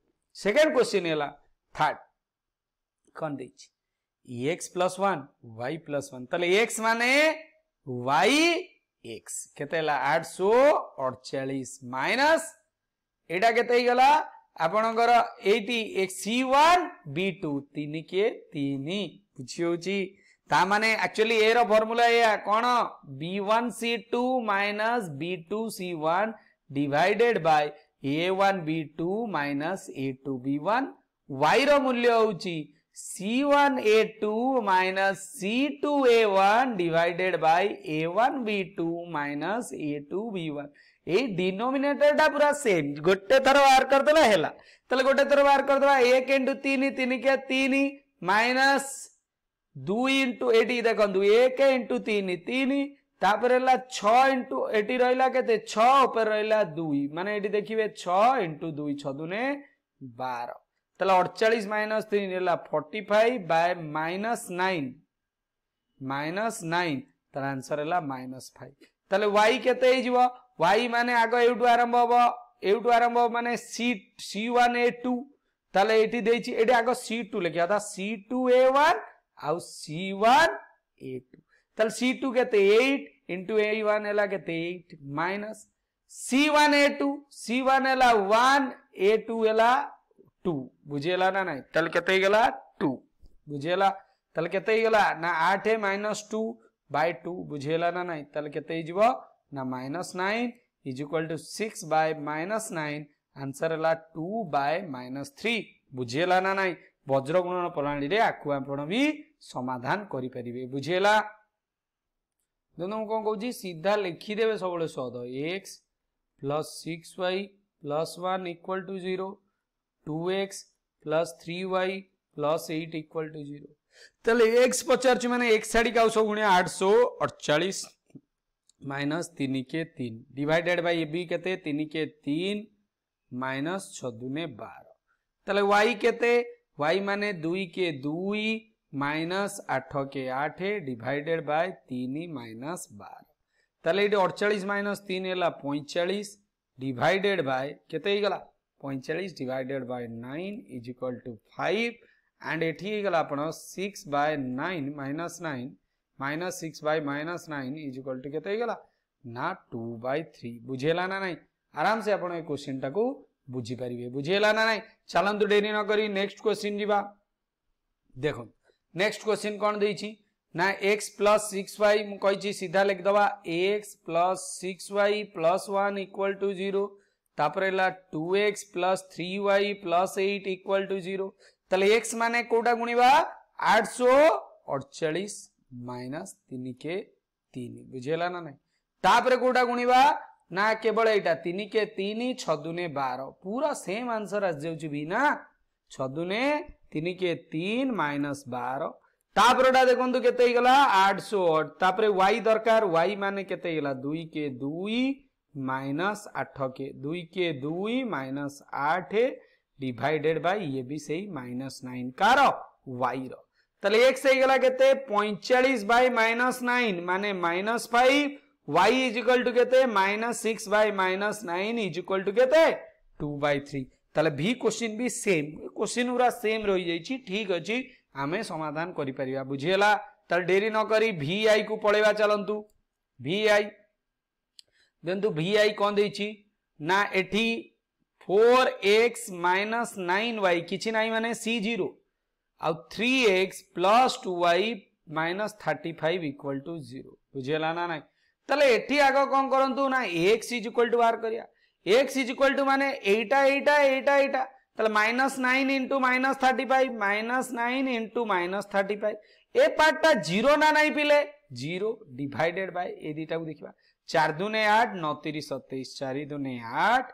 सेकेंड क्वेश्चन है थर्ड कौन देखिए x plus one y plus one तले एक्स माने वाई एक्स के आठ सौ अड़चाश माइनस यहाँ के गला ଆପଣଙ୍କର ଏଇଠି ସି ୱାନ୍ ବି ଟୁ ତିନି କିଏ ତିନି ବୁଝି ହଉଛି ତା ମାନେ ଆକ୍ଚୁଆଲି ଏ ର ଫର୍ମୁଲା ଏଇଆ କଣ b one c two minus b two c one divided by a one b two minus a two b one वाईର ମୂଲ୍ୟ ହେଉଛି c one a two minus c two a one divided by a one b two minus a two b one ଏଇ ଡିନୋମିନେଟରଟା ପୁରା same ଗୋଟେ ଥର ବାହାର କରିଦେଲା ହେଲା ତାହେଲେ ଗୋଟେ ଥର ବାହାର କରିଦେବା ଏକ ଇଣ୍ଟୁ ତିନି ତିନିକିଆ ତିନି ମାଇନସ୍ ଦୁଇ ଇଣ୍ଟୁ ଏଠି ଦେଖନ୍ତୁ ଏକ ଇଣ୍ଟୁ ତିନି ତିନି ତାପରେ ହେଲା ଛଅ ଇଣ୍ଟୁ ଏଠି ରହିଲା କେତେ ଛଅ ଉପରେ ରହିଲା ଦୁଇ ମାନେ ଏଠି ଦେଖିବେ ଛଅ ଇଣ୍ଟୁ ଦୁଇ ଛଅ ଦୁନେ ବାର ତାହେଲେ ଅଡ଼ଚାଳିଶ ମାଇନସ୍ ତିନି ହେଲା forty five by minus nine minus nine ତାର ଆନ୍ସର ହେଲା ମାଇନସ୍ ଫାଇଭ ତାହେଲେ ୱାଇ କେତେ ହେଇଯିବ ୱାଇ ମାନେ ଆଗ ଏଇଠୁ ଆରମ୍ଭ ହବ ଏଇଠୁ ଆରମ୍ଭ ହବ ମାନେ c c one a two ତାହେଲେ ଏଠି ଦେଇଛି ଏଠି ଆଗ ସି ଟୁ ଲେଖିବା କଥା ସି ଟୁ ଏ ୱାନ୍ ଆଉ ସି ୱାନ୍ ଏ ଟୁ ତାହେଲେ ସି ଟୁ କେତେ ଏଇଟ୍ इंटू ए वन एला कितने c one a two c one एला वन ए टू एला टू बुझेला ना नहीं तल कते गला टू बुझेला तल कते गला ना आठ माइनस टू बाय टू बुझेला ना नहीं तल कते ना minus nine is equal to six by minus nine answer है टू बाय माइनस थ्री बुझेला ना नहीं বজ্র গুণন প্রণালী আকু আপনার বি সমাধান देखो मुझे कौन कह सीधा लिखिदेवे सब सद x plus six y plus one equal to zero two x plus three y plus eight equal to zero x पचार मैंने एक छाड़ी आठ सौ अड़चाश माइनस तीन के तीन डिवाइडेड बाय बी के तीन के तीन माइनस छदुने बार तेल वाई के वाई माने दुई के दुई माइनस आठ के आठ डिवाइडेड बाय तीन माइनस बार ताले ये अड़चाश माइनस तीन है पैंचाश डिवाइडेड बाय के पैंचाश divided by nine is equal to five and ये आप six by nine minus nine minus six by minus nine is equal to के ना टू बाय थ्री बुझेला ना नाई आराम से आप क्वेश्चन टाक बुझीपारे बुझेला ना नाई चलतु तो डेरी नक नेक्स्ट क्वेश्चन जावा देखो नेक्स्ट क्वेश्चन कौन दे ना एक्स प्लस सिक्स वाई मुझे सीधा लिखिदवा x plus six y plus one equal to zero two x plus three y plus eight equal to zero x मान कौटा गुणवा आठशो अड़चाश माइनस तीन के तीन बुझेगा ना ना कौटा गुणवा ना केवल यहाँ तीन के तीन छदुने बार पूरा सेम आंसर आस जाऊना छदुने तीन के तीन माइनस बार तापरटा देखु के आठ सौ अठ तापर वाई दरकार वाई मान के दुई के दुई माइनस आठ के दुई के दुई माइनस आठ डिवाइडेड बाय ये भी सही माइनस नाइन कार वाई रो के এক্স হয়ে গেল কেতে माइनस বাই মাইনাস নাইন মানে minus five y is equal to কেতে minus six by minus nine is equal to কেতে টু বাই থ্রি তাহলে ভি কোশ্চিন বি সেম কোশ্চিন গুড়া সেম রয়েছে ঠিক অছি আমি সমাধান করে পারা বুঝিগলা তাহলে ডেরি নকি ভি আই কু পড়াইবা চলতু ভি আই দেখুন ভি আই কম দিয়েছি না এটি four x minus nine y কিছু নাই মানে সি জিরো আউ three x plus two y minus thirty five equal to zero বুঝিগলা না নাই তাহলে এটি আগ কম করতু না এক্স ইজ ইকুয়াল টু বাহার করিয়া এক্স ইজ ইকুয়াল টু মানে এইটা এইটা এইটা এইটা তাহলে minus nine into minus thirty five minus nine into minus thirty five এ পার্টটা জিরো না নাই পিলে জিরো ডিভাইডেড বাই এ দুইটাকে দেখিবা চার দুনে আট নতিরিশ সতেইশ চারি দুনে আট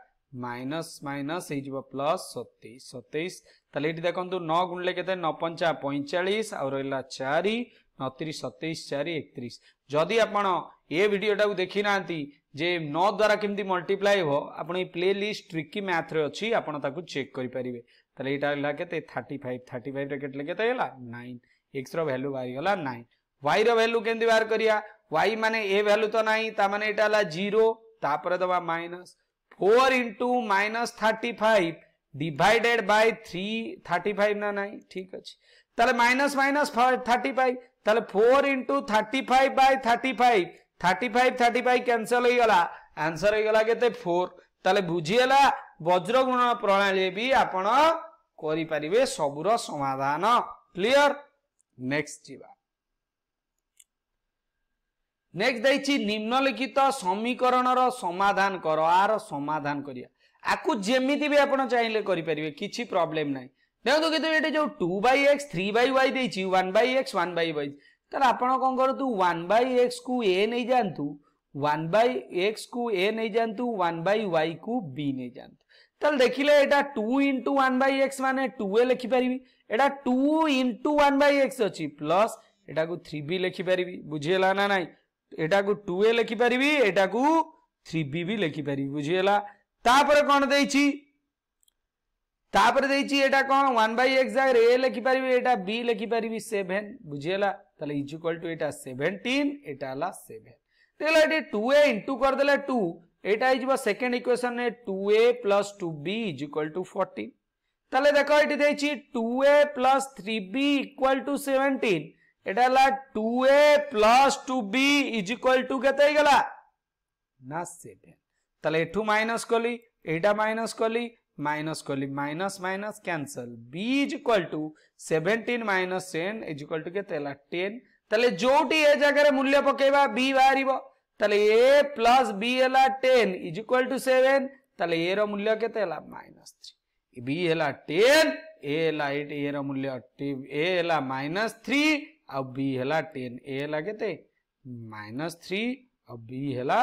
মাইনাস মাইনাস ହେଇଯିବ ପ୍ଲସ୍ ସତେଇଶ ସତେଇଶ ତାହେଲେ ଏଠି ଦେଖନ୍ତୁ ନଅ ଗୁଣିଲେ କେତେ ନଅ ପଞ୍ଚା ପଇଁଚାଳିଶ ଆଉ ରହିଲା ଚାରି ନତିରିଶ ସତେଇଶ ଚାରି ଏକତିରିଶ ଯଦି ଆପଣ ଏ ଭିଡ଼ିଓଟାକୁ ଦେଖିନାହାନ୍ତି যে ন দ্বারা কেমি মল্টিপ্লাই হব আপনার এই প্লে লিষ্ট ট্রিকি ম্যাথ্রে অছি আপনার তাকে চেক করে পারে তাহলে এইটা হল কেতে থার্টি ফাইভ থার্টি ফাইভ কেটলে কেতে হল নাইন এক্স র্যালু বাহারি গলা নাইন ওয়াই র্যালু কেমি বাহার করা ওয়াই মানে এ ভ্যালু তো নাই তা মানে এটা হল জিরো তাপরে দেওয়া minus four into minus thirty five divided by three thirty five না নাই ঠিক আছে তাহলে মাইনস মাইনস থার্টি ফাইভ তাহলে four into thirty five by thirty five thirty five thirty five cancel ହେଇଗଲା ଆନ୍ସର ହେଇଗଲା କେତେ ଫୋର୍ ତାହେଲେ ବୁଝିଗଲା ବଜ୍ରଗୁଣ ପ୍ରଣାଳୀ ବି ଆପଣ କରିପାରିବେ ସବୁର ସମାଧାନ କ୍ଲିଅର ନେକ୍ସଟ ଯିବା ନେକ୍ସଟ ଦେଇଛି ନିମ୍ନଲିଖିତ ସମୀକରଣର ସମାଧାନ କର ଆର ସମାଧାନ କରିବା ଆକୁ ଯେମିତି ବି ଆପଣ ଚାହିଁଲେ କରିପାରିବେ କିଛି ପ୍ରୋବ୍ଲେମ୍ ନାହିଁ ଦେଖନ୍ତୁ କିନ୍ତୁ ଏଠି ଯୋଉ two by x three by y ଦେଇଛି one by x one by y ତାହେଲେ ଆପଣ କ'ଣ କରନ୍ତୁ ୱାନ୍ ବାଇ ଏକ୍ସକୁ ଏ ନେଇଯାଆନ୍ତୁ ୱାନ୍ ବାଇ ଏକ୍ସକୁ ଏ ନେଇଯାଆନ୍ତୁ ୱାନ୍ ବାଇ ୱାଇକୁ ବି ନେଇଯାଆନ୍ତୁ ତାହେଲେ ଦେଖିଲେ ଏଇଟା two into one by x ମାନେ ଟୁ ଏ ଲେଖିପାରିବି ଏଇଟା two into one by x ଅଛି ପ୍ଲସ୍ ଏଟାକୁ ଥ୍ରୀ ବି ଲେଖିପାରିବି ବୁଝିହେଲା ନା ନାହିଁ ଏଟାକୁ ଟୁ ଏ ଲେଖିପାରିବି ଏଟାକୁ ଥ୍ରୀ ବି ବି ଲେଖିପାରିବି ବୁଝିହେଲା ତାପରେ କ'ଣ ଦେଇଛି ତାପରେ ଦେଇଛି ଏଇଟା କ'ଣ ୱାନ୍ ବାଇ ଏକ୍ସ ଜାଗାରେ ଏ ଲେଖିପାରିବି ଏଇଟା ବି ଲେଖିପାରିବି ସେଭେନ୍ ବୁଝିହେଲା তাহলে ইজ ইকুয়াল টু এটা সেভেন্টিন এটা হল সেভেন তাহলে এটি টু এ ইন্টু করেদেলে টু এটা হয়ে যাব second equation two a plus two b is equal to fourteen তাহলে দেখো এটি দিয়েছি two a plus three b equal to seventeen এটা হল two a plus two b is equal to কেতে হয়ে গেল না সেভেন তাহলে এঠু মাইনাস কলি এটা মাইনাস কলি माइनस कर ली minus minus cancel b is equal to seventeen minus ten is equal to के होला टेन ताले जोटी ए जगह मूल्य पकेबा बी बाहर ताले ए प्लस बी होला ten is equal to seven ताले ए रो मूल्य केते होला -3 बी होला टेन ए होला 8 ए रो मूल्य ए माइनस थ्री आ बी होला टेन ए होला केते -3 आ बी होला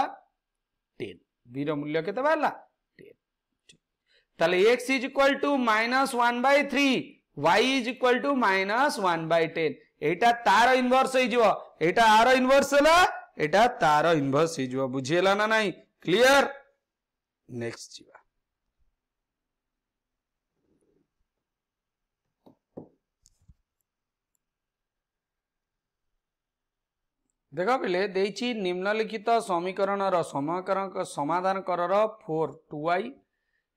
टेन बी रो मूल्य केते बाला তাহলে x is equal to minus one by three y is equal to minus one by ten এইটা তার ইনভর্স যাব এটা আর ইনভর্স ହେଲା এটা তার ইনভর্স যাব বুঝি ହେଲା না নাই ক্লিয়ার নেক্সট ଯିବା দেখ পিলে দেইছি নিম্নলিখিত সমীকরণর সমাকরণ সমাধান করর ফোর টু ওয়াই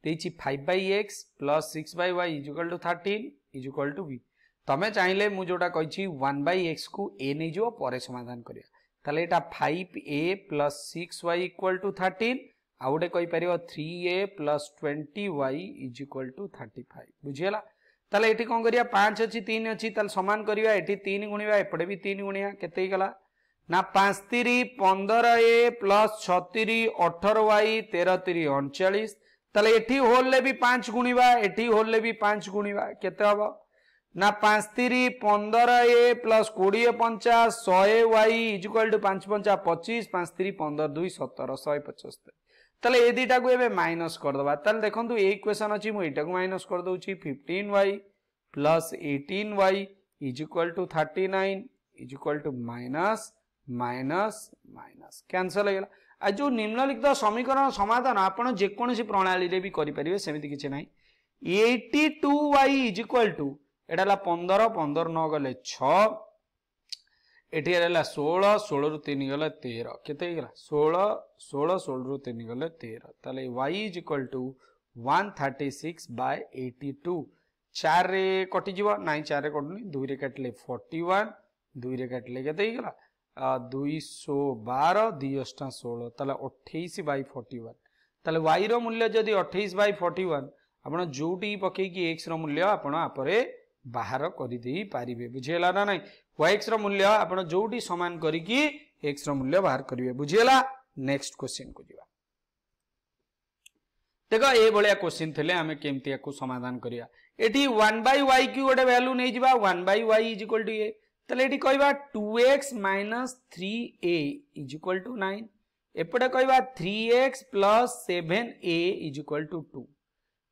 ଦେଇଛି five by x plus six by y is equal to thirteen is equal to ବି ତମେ ଚାହିଁଲେ ମୁଁ ଯେଉଁଟା କହିଛି ୱାନ୍ ବାଇ ଏକ୍ସକୁ ଏ ନେଇଯିବ ପରେ ସମାଧାନ କରିବା ତାହେଲେ ଏଇଟା five a plus six y equal to thirteen ଆଉ ଗୋଟେ କହିପାରିବ three a plus twenty y is equal to thirty five ବୁଝିଗଲା ତାହେଲେ ଏଠି କ'ଣ କରିବା ପାଞ୍ଚ ଅଛି ତିନି ଅଛି ତାହେଲେ ସମାନ କରିବା ଏଠି ତିନି ଗୁଣିବା ଏପଟେ ବି ତିନି ଗୁଣିବା କେତେ ହେଇଗଲା ନା ପାଞ୍ଚ ତିରି ପନ୍ଦର ଏ ପ୍ଲସ୍ ଛତିରି ଅଠର ୱାଇ ତେର ତିରି ଅଣଚାଳିଶ ତାହେଲେ ଏଠି ହୋଲରେ ବି ପାଞ୍ଚ ଗୁଣିବା ଏଠି ହୋଲରେ ବି ପାଞ୍ଚ ଗୁଣିବା କେତେ ହବ ନା ପାଞ୍ଚ ତିରି ପନ୍ଦର ଏ ପ୍ଲସ୍ କୋଡ଼ିଏ ପଞ୍ଚା ଶହେ ୱାଇ ଇଜୁକାଲ୍ ଟୁ ପାଞ୍ଚ ପଞ୍ଚା ପଚିଶ ପାଞ୍ଚ ତିରି ପନ୍ଦର ଦୁଇ ସତର ଶହେ ପଞ୍ଚସ୍ତରୀ ତାହେଲେ ଏ ଦୁଇଟାକୁ ଏବେ ମାଇନସ୍ କରିଦେବା ତାହେଲେ ଦେଖନ୍ତୁ ଏଇ କ୍ୱେଶ୍ଚନ୍ ଅଛି ମୁଁ ଏଇଟାକୁ ମାଇନସ୍ କରିଦେଉଛି fifteen y plus eighteen y is equal to thirty nine is equal to minus minus minus cancel हो गया ଆଉ ଯେଉଁ ନିମ୍ନଲିଖିତ ସମୀକରଣ ସମାଧାନ ଆପଣ ଯେକୌଣସି ପ୍ରଣାଳୀରେ ବି କରିପାରିବେ ସେମିତି କିଛି ନାହିଁ eighty two y is equal to ଏଇଟା ହେଲା ପନ୍ଦର ପନ୍ଦର ନ ଗଲେ ଛଅ ଏଠି ହେଲା ଷୋହଳ ଷୋହଳରୁ ତିନି ଗଲେ ତେର କେତେ ହେଇଗଲା ଷୋହଳ ଷୋହଳ ଷୋହଳରୁ ତିନି ଗଲେ ତେର ତାହେଲେ y is equal to one thirty six by eighty two ଚାରିରେ କଟିଯିବ ନାଇଁ ଚାରିରେ କଟୁନି ଦୁଇରେ କାଟିଲେ ଫର୍ଟି ୱାନ୍ ଦୁଇରେ କାଟିଲେ କେତେ ହେଇଗଲା दुईशो बार दुई अष्टा षोल ताल अठाई बै फर्टी वन ताल वाई रूल्य जदि अठाई बै फर्टी वन आप जोटी पकई एक्स रूल्य आप बाहर करदे बुझेगा ना ना वाइक्स रूल्य आप जो सामान करके एक्स रूल्य बाहर करेंगे बुझेगा नेक्स्ट क्वेश्चन को जी देख ये क्वेश्चन थे आम केमती समाधान करवा वाई की गोटे भैल्यू नहीं one by y is two ये তাহলে এটি কইবা 2x 3a is equal to 9 এপটে কইবা 3x 7a is equal to 2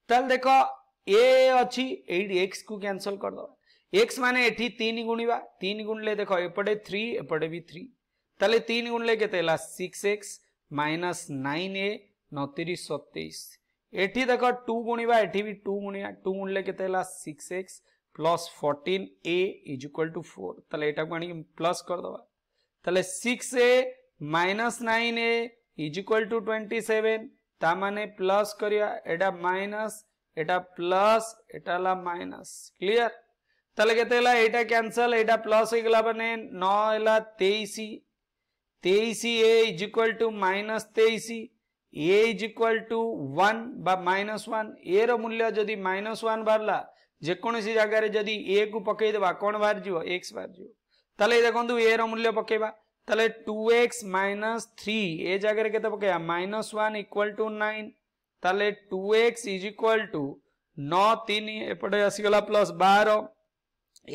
তাহলে দেখো a अछि एडी x को कैंसिल कर दो x माने एठी 3 गुणीबा 3 गुणले देखो एपटे 3 एपटे भी 3 তাহলে 3 গুণলে কেতে হলা 6x 9a 29 27 एठी देखो 2 गुणीबा एठी भी 2 गुणिया 2 गुणले केते हला 6x plus fourteen a is equal to four তাহলে এটাকে আনি প্লাস করে দেবা তাহলে six a minus nine a is equal to twenty seven তা মানে প্লস করিয়া এটা মাইনাস এটা প্লস এটা হল মাইনাস ক্লিয়ার তাহলে কেতে হল এইটা ক্যান্সেল এইটা প্লস হয়ে গেল মানে ন হল তেইশি তেইশি a is equal to minus তেইশি a is equal to one বা মাইনাস ওয়ান এর মূল্য যদি মাইনাস ওয়ান বাড়লা जेकोसी जगार ए कु पकईदेबा कौन बाहर जीव एक्स बाहर जीव ते देखो ए तो रूल्य पकेबा two x minus three a जगह के minus one equal to nine तले two x is equal to नौ तीन एपटे आसगला प्लस बार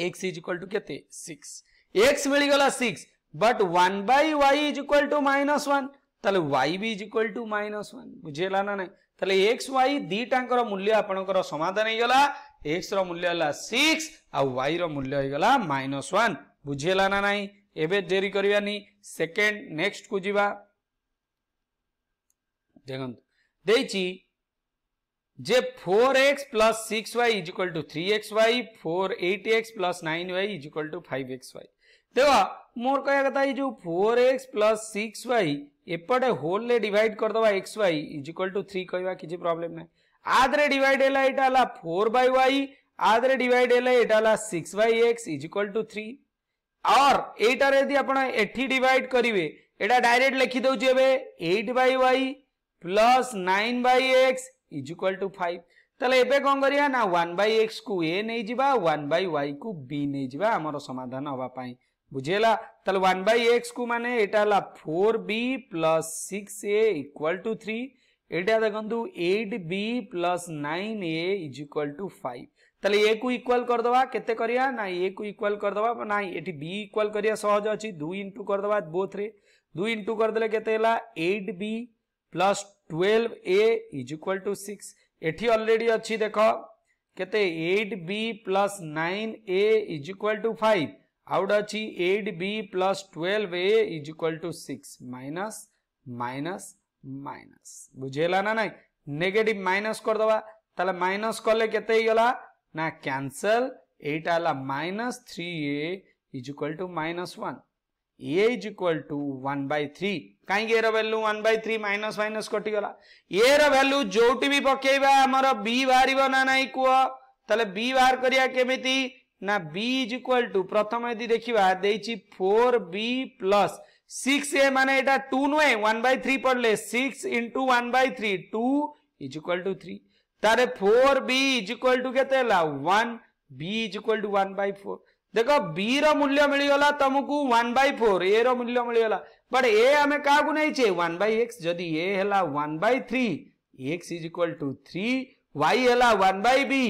एक्स इज इक्वाल टू के सिक्स एक्स मिलगला six but one by y is equal to minus one तले वाई भी is equal to minus one बुझेगा ना ना एक्स वाई दीटा मूल्य आपंकर समाधान हो गला एक्स रूल्य है सिक्स आई रूल्य माइनस वन बुझेगा ना ना एवं डेरी करवानी सेकेंड नेक्स्ट को जीवा देखी जे four x plus six y is equal to three x y four eight x plus nine y is equal to five x y देख मोर कह कथा ये जो four x plus six y एपटे होल ने डिवाइड करदे x y is equal to three कह किसी प्रोब्लेम ना ಆದರೆ ಡಿವೈಡ್ ಎಲ್ಲ ಇಟ್ಟಲ್ಲ फोर बाई वाई ಆದ್ರೆ ಡಿವೈಡ್ ಎಲ್ಲ ಇಟ್ಟಲ್ಲ six y x is equal to three और ଏଇଟାରେ ଯଦି ଆପଣ ଏଠି ଡିଭାଇଡ୍ କରିବେ ଏଇଟା ଡାଇରେକ୍ଟ ଲେଖିଦେଉଛି ଏବେ eight by y plus nine by x is equal to five ତାହେଲେ ଏବେ କ'ଣ କରିବା ନା ୱାନ୍ ବାଇ ଏକ୍ସକୁ ଏ ନେଇଯିବା ୱାନ୍ ବାଇ ୱାଇକୁ ବି ନେଇଯିବା ଆମର ସମାଧାନ ହେବା ପାଇଁ ବୁଝିହେଲା ତାହେଲେ ୱାନ୍ ବାଇ ଏକ୍ସକୁ ମାନେ ଏଇଟା ହେଲା four b plus six a equal to three এটা দেখন্তু 8b plus 9a is equal to 5 তাহলে a কু ইকুয়াল করদবা কেতে করিয়া না a কু ইকুয়াল করদবা না এটি b ইকুয়াল করিয়া সহজ আছে 2 ইনটু করদবা বোথ রে 2 ইনটু করদলে কেতে হেলা 8b plus 12a is equal to 6 এটি অলরেডি আছে দেখো কেতে 8b plus 9a is equal to 5 আউট আছে 8b plus 12a is equal to 6 minus minus minus minus ନା ನಾ ನೆಗೆಟಿವ್ ମାଇନସ୍ କରିଦେବା ତାହେଲେ ମାଇନସ୍ କଲେ କେତେ ହେଇଗଲା ନା ಕ್ಯಾನ್ಸಲ್ ଏଇଟା ହେଲା minus three a is equal to minus one a is equal to one by three କାହିଁକି ଏର value one by three minus minus କଟିଗଲା ଏର ଭାଲ୍ୟୁ ଯୋଉଠି ବି ପକେଇବା ଆମର ବି ବାହାରିବ ନା ନାହିଁ କୁହ ତାହେଲେ ବି ବାହାର କରିବା କେମିତି ନା ବି ଇଜ୍ ଇକ୍ୱାଲ୍ ଟୁ ପ୍ରଥମେ ଯଦି ଦେଖିବା ଦେଇଛି four b plus six a मान टू नुए वन ब्री पड़े six into one by two is equal to three तार four b is equal to के इज बी रूल्य मिलगला तुमको वन बोर ए रूल्य मिलगला बट ए आम क्या वन बक्स जदि by x is equal to three y है one b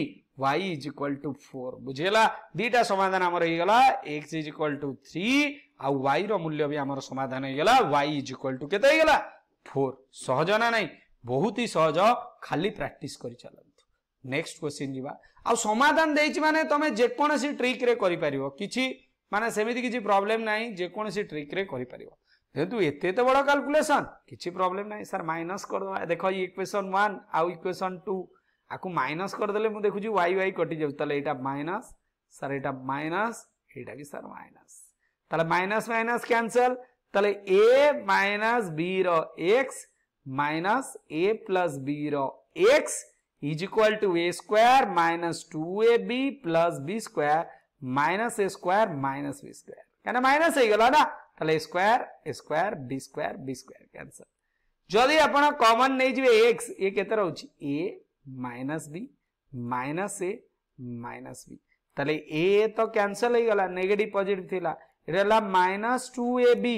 y is equal to 4 बुझेला दीटा समाधान हमर हेगला x is equal to 3 uh y रो मूल्य भी हमर समाधान हेगला y is equal to केते हेगला 4 सहज ना नाही बहुत ही सहज खाली प्रैक्टिस करी चलंतु नेक्स्ट क्वेश्चन जीवा आ समाधान देछि माने तमे जे कोनसी ट्रिक रे करी परिबो किछि माने सेमिति किछि प्रॉब्लम नाही जे कोनसी ट्रिक रे करी परिबो যেহেতু এতে এত বড় ক্যালকুলেশন কিছু প্রবলেম নাই স্যার মাইনস করে দেওয়া দেখো ইকুয়েশন ওয়ান আউ ইকুয়েশন টু आपको माइनस करदे मुझे देखुची वाई वाई कटि जाऊँगी यहाँ माइनस सर यहाँ माइनस यहाँ भी सर माइनस ताले माइनस माइनस कैंसल ताले ए माइनस बी रक्स माइनस ए प्लस बी रक्स is equal to a square minus two a b plus b square minus a square minus b square क्या minus हो गला ना ताले square square b square b square cancel जदि आप common नहीं जी एक्स ये के रोचे a minus b minus a minus b তাহলে এ তো ক্যানসেল হয়ে গলা নেগেটিভ পজিটিভ থিলা এটা হল minus two a b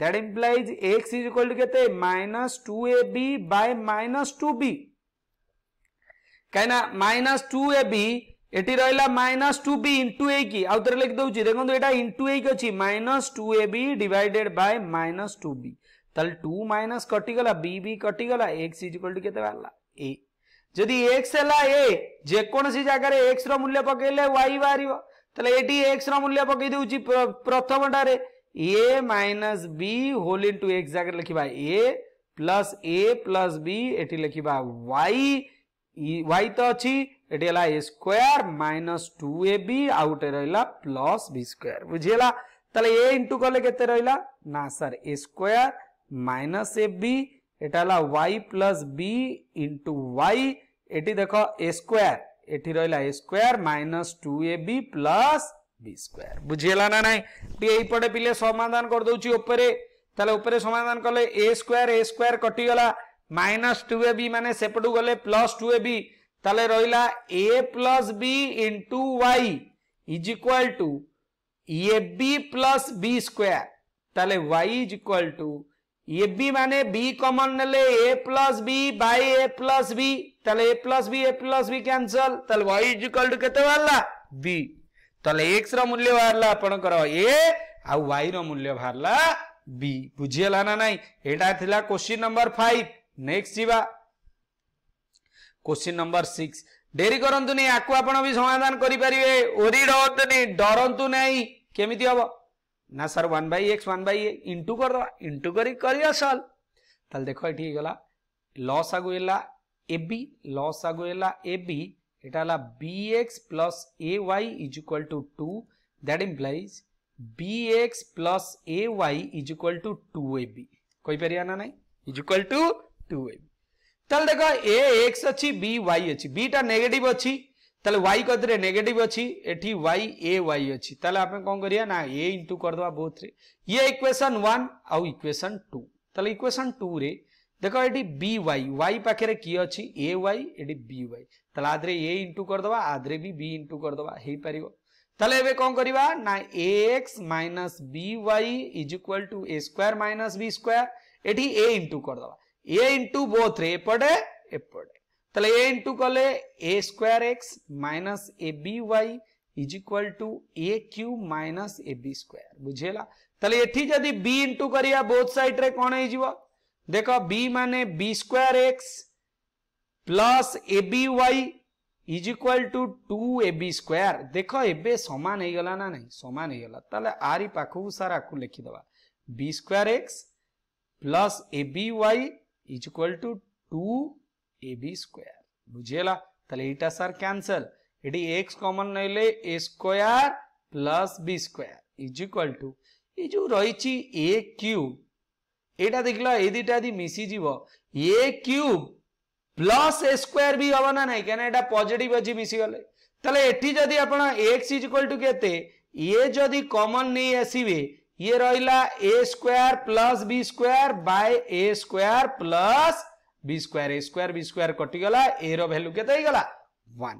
that implies x is equal to কেতে minus two a b by minus two b কাইনা মাইনাস টু এ বি এটি রহিলা minus two b into a কি আউ থরে লিখি দেউছি দেখুন এটা ইন্টু এ কি অছি minus two a b divided by minus two b তাহলে টু মাইনাস কটিগলা বি বি কটিগলা এক্স ইজ ইকুয়াল টু কেতে বাহারা এ যদি এক্স হলা এ যেকোনসি জায়গায় এক্স র মূল্য পকাইলে ওয়াই বাহার তাহলে এটি এক্স র মূল্য পকাই দেউছি প্রথমটার a minus b whole into x জায়গায় লিখবা a plus a plus b এটি লিখবা ওয়াই ওয়াই তো অছি এটি হলা a square minus two a b আউ গোটে রহিলা প্লস বি স্কোয়ার বুঝিলা তাহলে এ ইন্টু কলে কেতে রহিলা না sir a square minus a b এটা হল y plus b into y এটি দেখ এ স্কোয়ার এটি রহলা a square minus two a b plus b square বুঝিগলা না নাই টিকে এইপটে পিলে সমাধান করেদি উপরে তাহলে উপরে সমাধান কলে এ স্কোয়ার এ স্কোয়ার কটিগলা মাইনস টু এ বি মানে সেপটু গলে প্লস টু এ বি তাহলে রহলা a plus b into y is equal to a b plus b square তাহলে ওয়াই ইজ ইকুয়াল টু ये बी माने बी कॉमन ले a plus b by a plus b তাহলে a plus b a plus b cancel তাহলে y is equal to কেতে বাহারা B তাহলে x র মূল্য বাহারা আপনার এ আউ ওয়াই র মূল্য বাহারা বি বুঝিগলা না নাই এটা লা কোশ্চিন নম্বর ফাইভ নেক্সট যা কোশ্চিন নম্বর সিক্স ডেরি করতুনি আকু আপনার বি সমাধান করে পারে ওরি ডরতু নাই কেমিতি হব ना sir one by x one by into कर इंटू करी कर सल्व তাহলে দেখো এটি গলা লস আগু এলা এবি লস আগু এলা এবি এটা হলা b x plus a y is equal to two that implies b x plus a y is equal to two a b কইপারিবা না নাই is equal to two a b তাহলে দেখো এ এক্স অছি বি ওয়াই অছি বিটা নেগেটিভ অছি तेल वाई कदम नेगेटिव अच्छी वाई ए वाई अच्छी तेल आप कौन करा ना ए इंटू करदे बोथ रे ये इक्वेसन वन आक्वेसन टू तेल इक्वेसन टू रे देख ये बी वाई वाई पाखे किए अच्छी ए वाई ये बी वाई तेल आदि ए इंटू करदे आदि भी बी इंटू करदे हो पार तले एवे कौन करवा ना x minus b y is equal to a square minus b square ये ए इंटू करदे ए इंटु बोथ रेपटे एपटे তাহলে এ ইন্টু কলে a square x minus a b y is equal to a q minus a b square বুঝিলা তাহলে এটি যদি b into করিয়া both side রে কোন হইযিব দেখ বি মানে b square x plus a b y is equal to two a b square দেখ এবে সমান হইগলা না নাই সমান হইগলা তাহলে আরি পাখু স্যার আকু লিখিদেবা b square x plus a b y is equal to two a b square बुझेला सर कैंसल इडी x कॉमन नेले a square plus b square is equal to ये जो रहिछि a क्यूब एटा देखला ए दिटा दि मिसी क्यूब प्लस a स्क्वायर भी हवा ना नाही केना एटा पॉजिटिव अछि मिसी गले तले एठी इज इक्वल टू केते ये जदी कॉमन नै ये रहिला a square plus b square by a square plus b square a square b square কটিগলা এ রু কেতে হয়েগলা ওয়ান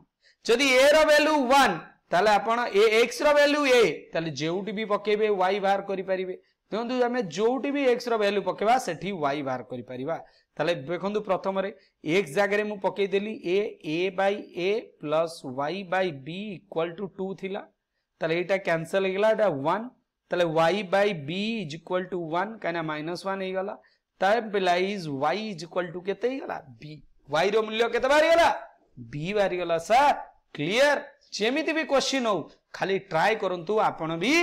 যদি এ রু ওয়ান তাহলে আপনার এ এক্স রু এ তাহলে যেটি বি পকাইবে ওয়াই বাহার করে পারিবে দেখুন আমি যেটি বি এক্স রু পকাইবা সেটি ওয়াই বাহার করে পারিবা তাহলে দেখুন প্রথমে এক্স জায়গায় মু পকাইদেলি a a by a plus y by b equal to two লা তাহলে এইটা ক্যানসেল হয়ে গেল এটা ওয়ান তাহলে y by b is equal to one কিনা মাইনস ওয়ান হয়ে গেলা that implies y is equal to केते ही गला b y रो मूल्य केते बारी गला b बारी गला सर क्लियर जेमिति भी क्वेश्चन हो खाली ट्राई करंतु आपण भी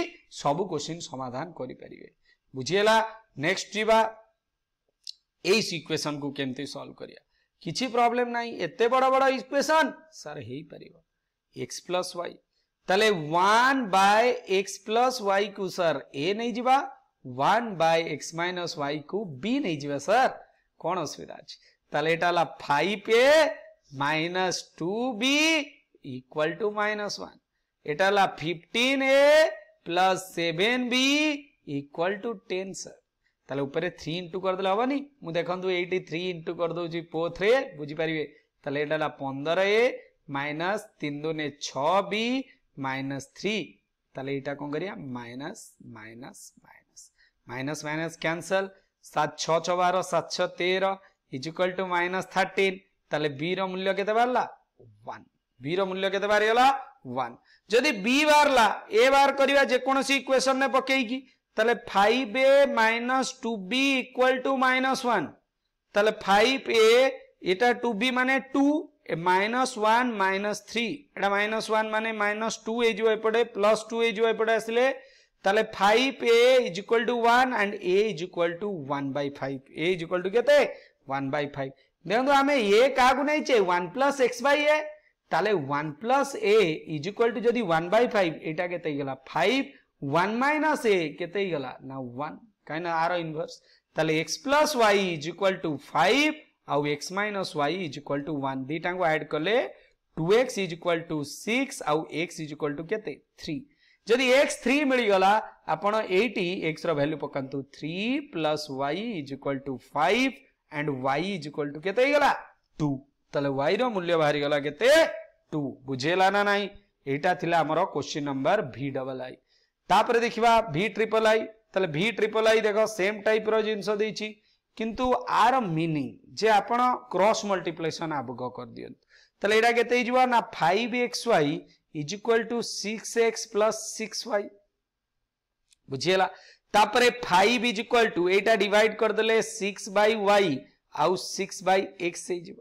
सब क्वेश्चन समाधान करि परिबे बुझिएला नेक्स्ट जीवा एई इक्वेशन को केमते सॉल्व करिया किछि प्रॉब्लम नाही एते बड़ बड़ इक्वेशन सर हेई परिबो x plus y तले 1 by x plus y को सर a नहीं जीवा one by x minus y cube b નહીં જીવે સર કોણ અસુવિધા છે તલેટાલા five a minus two b equal to minus one એટાલા fifteen a plus seven b equal to ten sir ତାହେଲେ ଉପରେ ଥ୍ରୀ ଇଣ୍ଟୁ କରିଦେଲେ ହେବନି ମୁଁ ଦେଖନ୍ତୁ ଏଇଠି ଥ୍ରୀ ଇଣ୍ଟୁ କରିଦେଉଛି ପୋଥ୍ରେ ବୁଝିପାରିବେ ତାହେଲେ ଏଇଟା ହେଲା ପନ୍ଦର ଏ ମାଇନସ୍ ତିନି ଦୁନେ ଛଅ ବି ମାଇନସ୍ ଥ୍ରୀ ତାହେଲେ ଏଇଟା କ'ଣ କରିବା minus minus minus minus minus cancel सात छ छ बार सात छ तेरह इजिकल टू माइनस थर्टीन তাহলে বি র মূল্য কেতে বাড়লা ওয়ান বি র মূল্য কেতে বাড়িগলা ওয়ান যদি বি বাড়লা মানে এ বার করা যেকোনসি ইকুয়েশন পকাইকি তাহলে five a minus two b equal to minus one তাহলে ফাইভ এ এটা টু বি মানে two minus one minus three এটা মাইনস ওয়ান মানে মাইনস টু হয়ে যাব এপটে প্লস টু হয়ে যাব এপটে আসলে তাহলে five a is equal to one and a is equal to one by five a is equal to কেতে ওয়ান বাই ফাইভ দেখুন আমি এ কাহু নেইছে one plus x by a তাহলে one plus a is equal to যদি one by five এটা কেতে গেলা ফাইভ ওয়ান মাইনাস এ কেতে গেলা না ওয়ান কাইনা আর ইনভার্স তাহলে x plus y is equal to five आउ x minus y is equal to one दिटा को एड कले two x is equal to six आउ एक्स इज इक्वाल टू के थ्री जदि एक्स थ्री मिलगला आपण एक्स रैल्यू पकातु three plus y is equal to five and y is equal to के टू तेल वाई रूल्य बाहरी गला के टू बुझेला ना ना यहाँ क्वेश्चन नंबर भि डबल आई तापर देखा भि ट्रिपल आई तेल भि ट्रिपल आई देख सेम टाइप रिनस किंतु आर मिनिंग जे आपण क्रॉस मल्टीप्लेसन आबग कर दिखाते ना five x y is equal to six x plus six y বুঝিগলা তাপরে ফাইভ ইজ ইকুয়াল টু এইটা ডিভাইড করেদেলে সিক্স বাই ওয়াই আউ সিক্স বাই এক্স হয়ে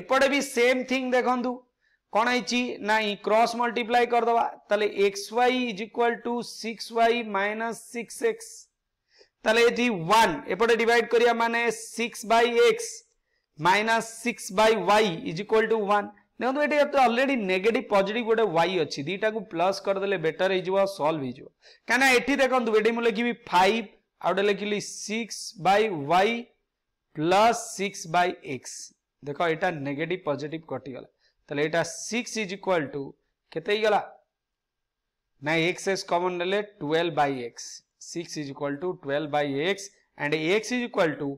এপটে বি সেম থিং দেখন্তু কোণ হয়েছি না ক্রস মল্টিপ্লাই করেদবা তাহলে x y is equal to six y minus six x তাহলে এটি ওয়ান এপটে ডিভাইড করিয়া মানে six by x minus six by y is equal to one দেখুন এটি তো অলরেডি নেগেটিভ পজিটিভ গোটে ওয়াই অছি দুইটাকে প্লস করেদেলে বেটর হয়ে যাব সলভ হয়ে যাব কেন এটি দেখুন এটি মু লিখিবি ফাইভ আউ গোটে লিখিলি six by y plus six by x দেখ এটা নেগেটিভ পজিটিভ কটিগলা তাহলে এটা সিক্স ইজ ইকুয়াল টু কেতে হইগলা না এক্স এক্স কমন নেলে twelve by x six is equal to twelve by x and x is equal to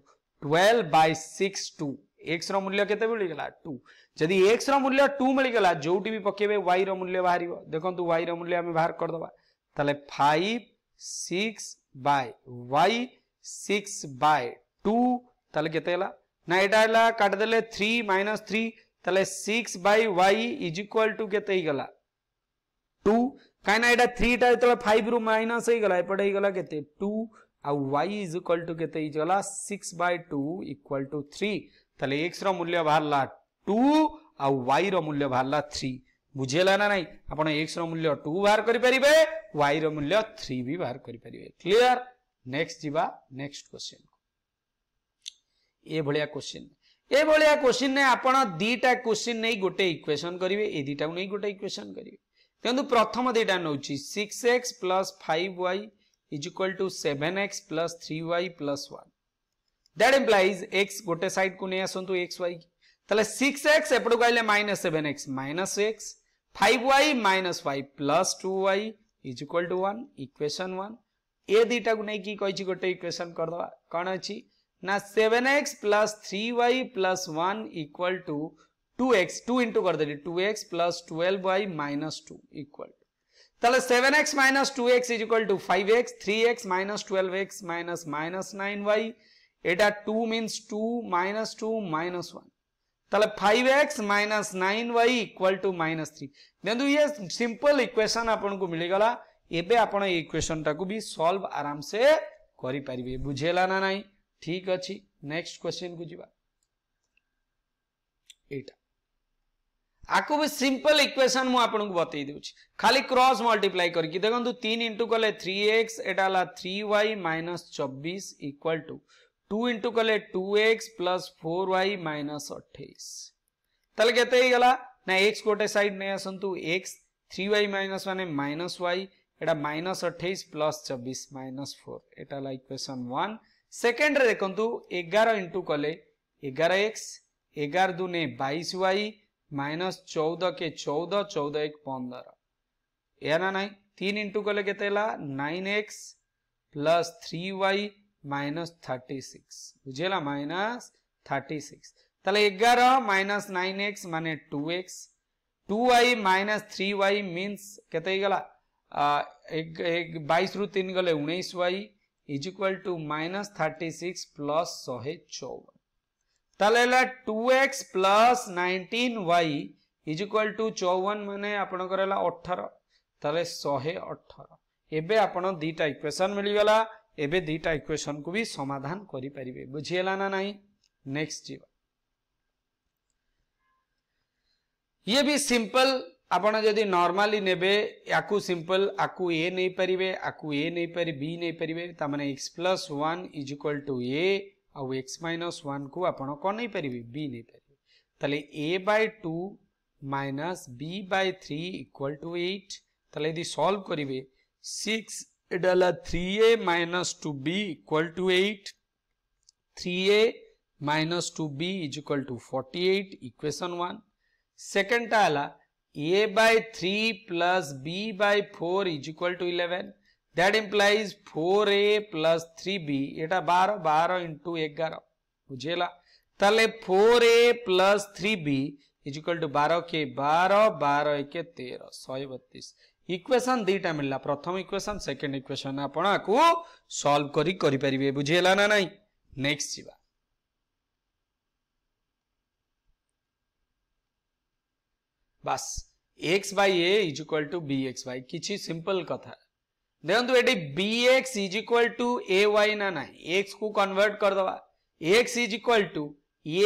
twelve by six two x मूल्य केते मिलगला टू जदि एक्स मूल्य टू मिलगला जोटी भी पकेबे वाई मूल्य बाहर देखु वाई मूल्य आम बाहर करदे ताले five six by y six by two ताले केते हला ना एटा हला काट देले 3 माइनस 3 ताले 6 वाई इज इक्वल टू केते ही गला 2 टा जेतले 5 रु माइनस ही गला आ y इज इक्वल टू केते ही गला 6 बाय 2 इक्वल टू 3 ତାହେଲେ ଏକ୍ସର ମୂଲ୍ୟ ବାହାରିଲା ଟୁ ଆଉ ୱାଇର ମୂଲ୍ୟ ବାହାରିଲା ଥ୍ରୀ ବୁଝିହେଲା ନା ନାହିଁ ଆପଣ ଏକ୍ସର ମୂଲ୍ୟ ଟୁ ବାହାର କରିପାରିବେ ୱାଇର ମୂଲ୍ୟ ଥ୍ରୀ ବି ବାହାର କରିପାରିବେ କ୍ଲିଅର ନେକ୍ସଟ ଯିବା ନେକ୍ସଟ କ୍ୱେଶ୍ଚିନ୍ ଏଭଳିଆ କ୍ୱେଶ୍ଚିନ୍ ଏଭଳିଆ କ୍ୱେଶ୍ଚିନ୍ରେ ଆପଣ ଦୁଇଟା କ୍ୱେଶ୍ଚିନ୍ ନେଇ ଗୋଟେ ଇକ୍ୱେସନ୍ କରିବେ ଏ ଦୁଇଟାକୁ ନେଇ ଗୋଟେ ଇକ୍ୱେସନ୍ କରିବେ ଦେଖନ୍ତୁ ପ୍ରଥମ ଦୁଇଟା ନେଉଛି six x plus five y is equal to seven x plus three y plus one that implies x x गोटे को नहीं आसतु वाई implies x ଗୋଟେ side କୁ minus seven x minus x five y minus -x plus two y is equal to one equation one ए दिटा को नहीं कही गोटे इक्वेशन करदे कौन अच्छी ना seven x plus three y plus one equal to two x two into करदे two x plus twelve y minus two equal तले seven x minus two x is equal to five x three x minus twelve x minus minus nine y এটা two means two minus two minus one তাহলে five x minus nine y equal to minus three দেখুন ইয়ে simple ইকুଏସନ୍ ଆପଣଙ୍କୁ ମିଳିଗଲା ଏବେ ଆପଣ ଏ ଇକ୍ୱେସନ୍ଟାକୁ ବି solve ଆରାମସେ କରିପାରିବେ ବୁଝେଇଲା ନା ନାହିଁ ଠିକ୍ ଅଛି ନେକ୍ସଟ କ୍ୱେଶ୍ଚିନ୍କୁ ଯିବା ଏଇଟା ଆକୁ ବି ସିମ୍ପଲ ଇକ୍ୱେସନ୍ ମୁଁ ଆପଣଙ୍କୁ ବତେଇ ଦେଉଛି ଖାଲି କ୍ରସ୍ ମଲ୍ଟିପ୍ଲାଏ କରିକି ଦେଖନ୍ତୁ ତିନି ଇଣ୍ଟୁ କଲେ ଥ୍ରୀ ଏକ୍ସ ଏଇଟା ହେଲା ଥ୍ରୀ ୱାଇ ମାଇନସ୍ ଚବିଶ ଇକ୍ୱାଲ୍ ଟୁ टू इंटु कले two x plus four y minus अट्ठाईस ना एक्स गोटे सैड नहीं आसतु एक्स थ्री वाई माइनस मान माइनस वाई एटा माइनस अट्ठाईस प्लस चबीश माइनस फोर एटा इक्वेशन वन सेकेंड देखु एगार इंटू कले एगार एक्स एगार दुने बैश वाई माइनस चौदह के चौदह चौदह एक पंदर या ना ना तीन इंटू कले के nine x plus three y minus thirty six બુઝેલા માઇનસ થર્ટી સિક્સ তাহলে এগারো মাইনাস নাইন এক্স মানে two x two y minus three y means কেতে হয়েগলা বাইশ রু তিন গলে উনিশ y is equal to minus thirty six plus শহে চৌবন তাহলে হল two x plus nineteen y is equal to চৌবন মানে আপনার হল অঠর তাহলে শহে অঠর এবে আপনার দুইটা ইকুয়েসন মিলিগলা এবে দুইটা ইকুয়েশন কু বি সমাধান করিপারে বুঝিগলা না না নেক্সট যা ইয়ে বি সিম্পল ଆପଣ ଯଦି ନର୍ମାଲି ନେବେ ୟାକୁ ସିମ୍ପଲ୍ ଆକୁ ଏ ନେଇପାରିବେ ଆକୁ ଏ ନେଇପାରିବେ ବି ନେଇପାରିବେ ତାମାନେ x plus one is equal to a ଆଉ ଏକ୍ସ ମାଇନସ୍ ୱାନ୍କୁ ଆପଣ କ'ଣ ନେଇପାରିବେ ବି ନେଇପାରିବେ ତାହେଲେ a by two minus b by three equal to eight ତାହେଲେ ଯଦି ସଲ୍ଭ କରିବେ six it will 3a minus 2b equal to 8 3a minus 2b is equal to 48 equation 1 second ala a by 3 plus b by 4 is equal to 11 that implies 4a plus 3b এটা 12 12 into 11 বুঝেলা তাহলে 4a plus 3b is equal to 12 কে 12 12 একে 13 132 equation ଦୁଇଟା ମିଳିଲା ପ୍ରଥମ equation second equation ଆପଣ ଆକୁ solve କରି କରିପାରିବେ ବୁଝିହେଲା ନା ନାହିଁ ନେକ୍ସଟ ଯିବା ବାସ୍ x by a is equal to b x by କିଛି ସିମ୍ପଲ୍ କଥା ଦେଖନ୍ତୁ ଏଠି ବି x is equal to a y ନା ନାହିଁ ଏକ୍ସକୁ କନଭର୍ଟ କରିଦେବା x is equal to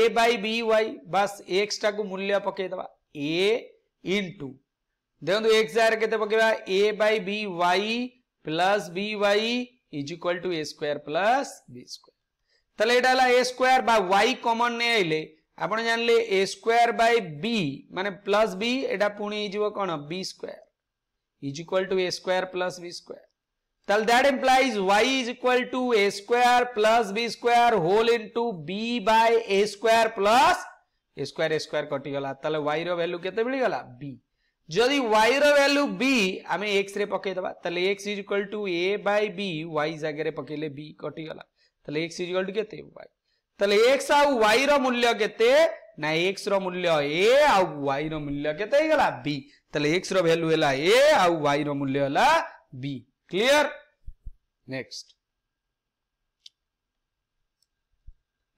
a by b y बस एक्स टाक मूल्य पकईदे ए इंटू देखो तो एक सार के पक a by b y plus b y is equal to a square plus b square ताले एटा a square by y common ने आइले जान जानले ए स्क्वायर बाय बी माने प्लस बी एटा पुणी कौन कोन b square is equal to a square plus b square ताले that implies y is equal to a square plus b square whole into b by a square plus A square a square कटिगला गला y तो रो value केते मिलि गला b जदि y value b आम x पकईदा x is equal to a b y जगह पकड़े बी कटिगला एक्स इजक्वाल टू के वाई एक्स आई रूल्य एक्स रूल्य ए आई रूल्य केक्स रैल्यू है ए आई रूल्य क्लीयर नेक्स्ट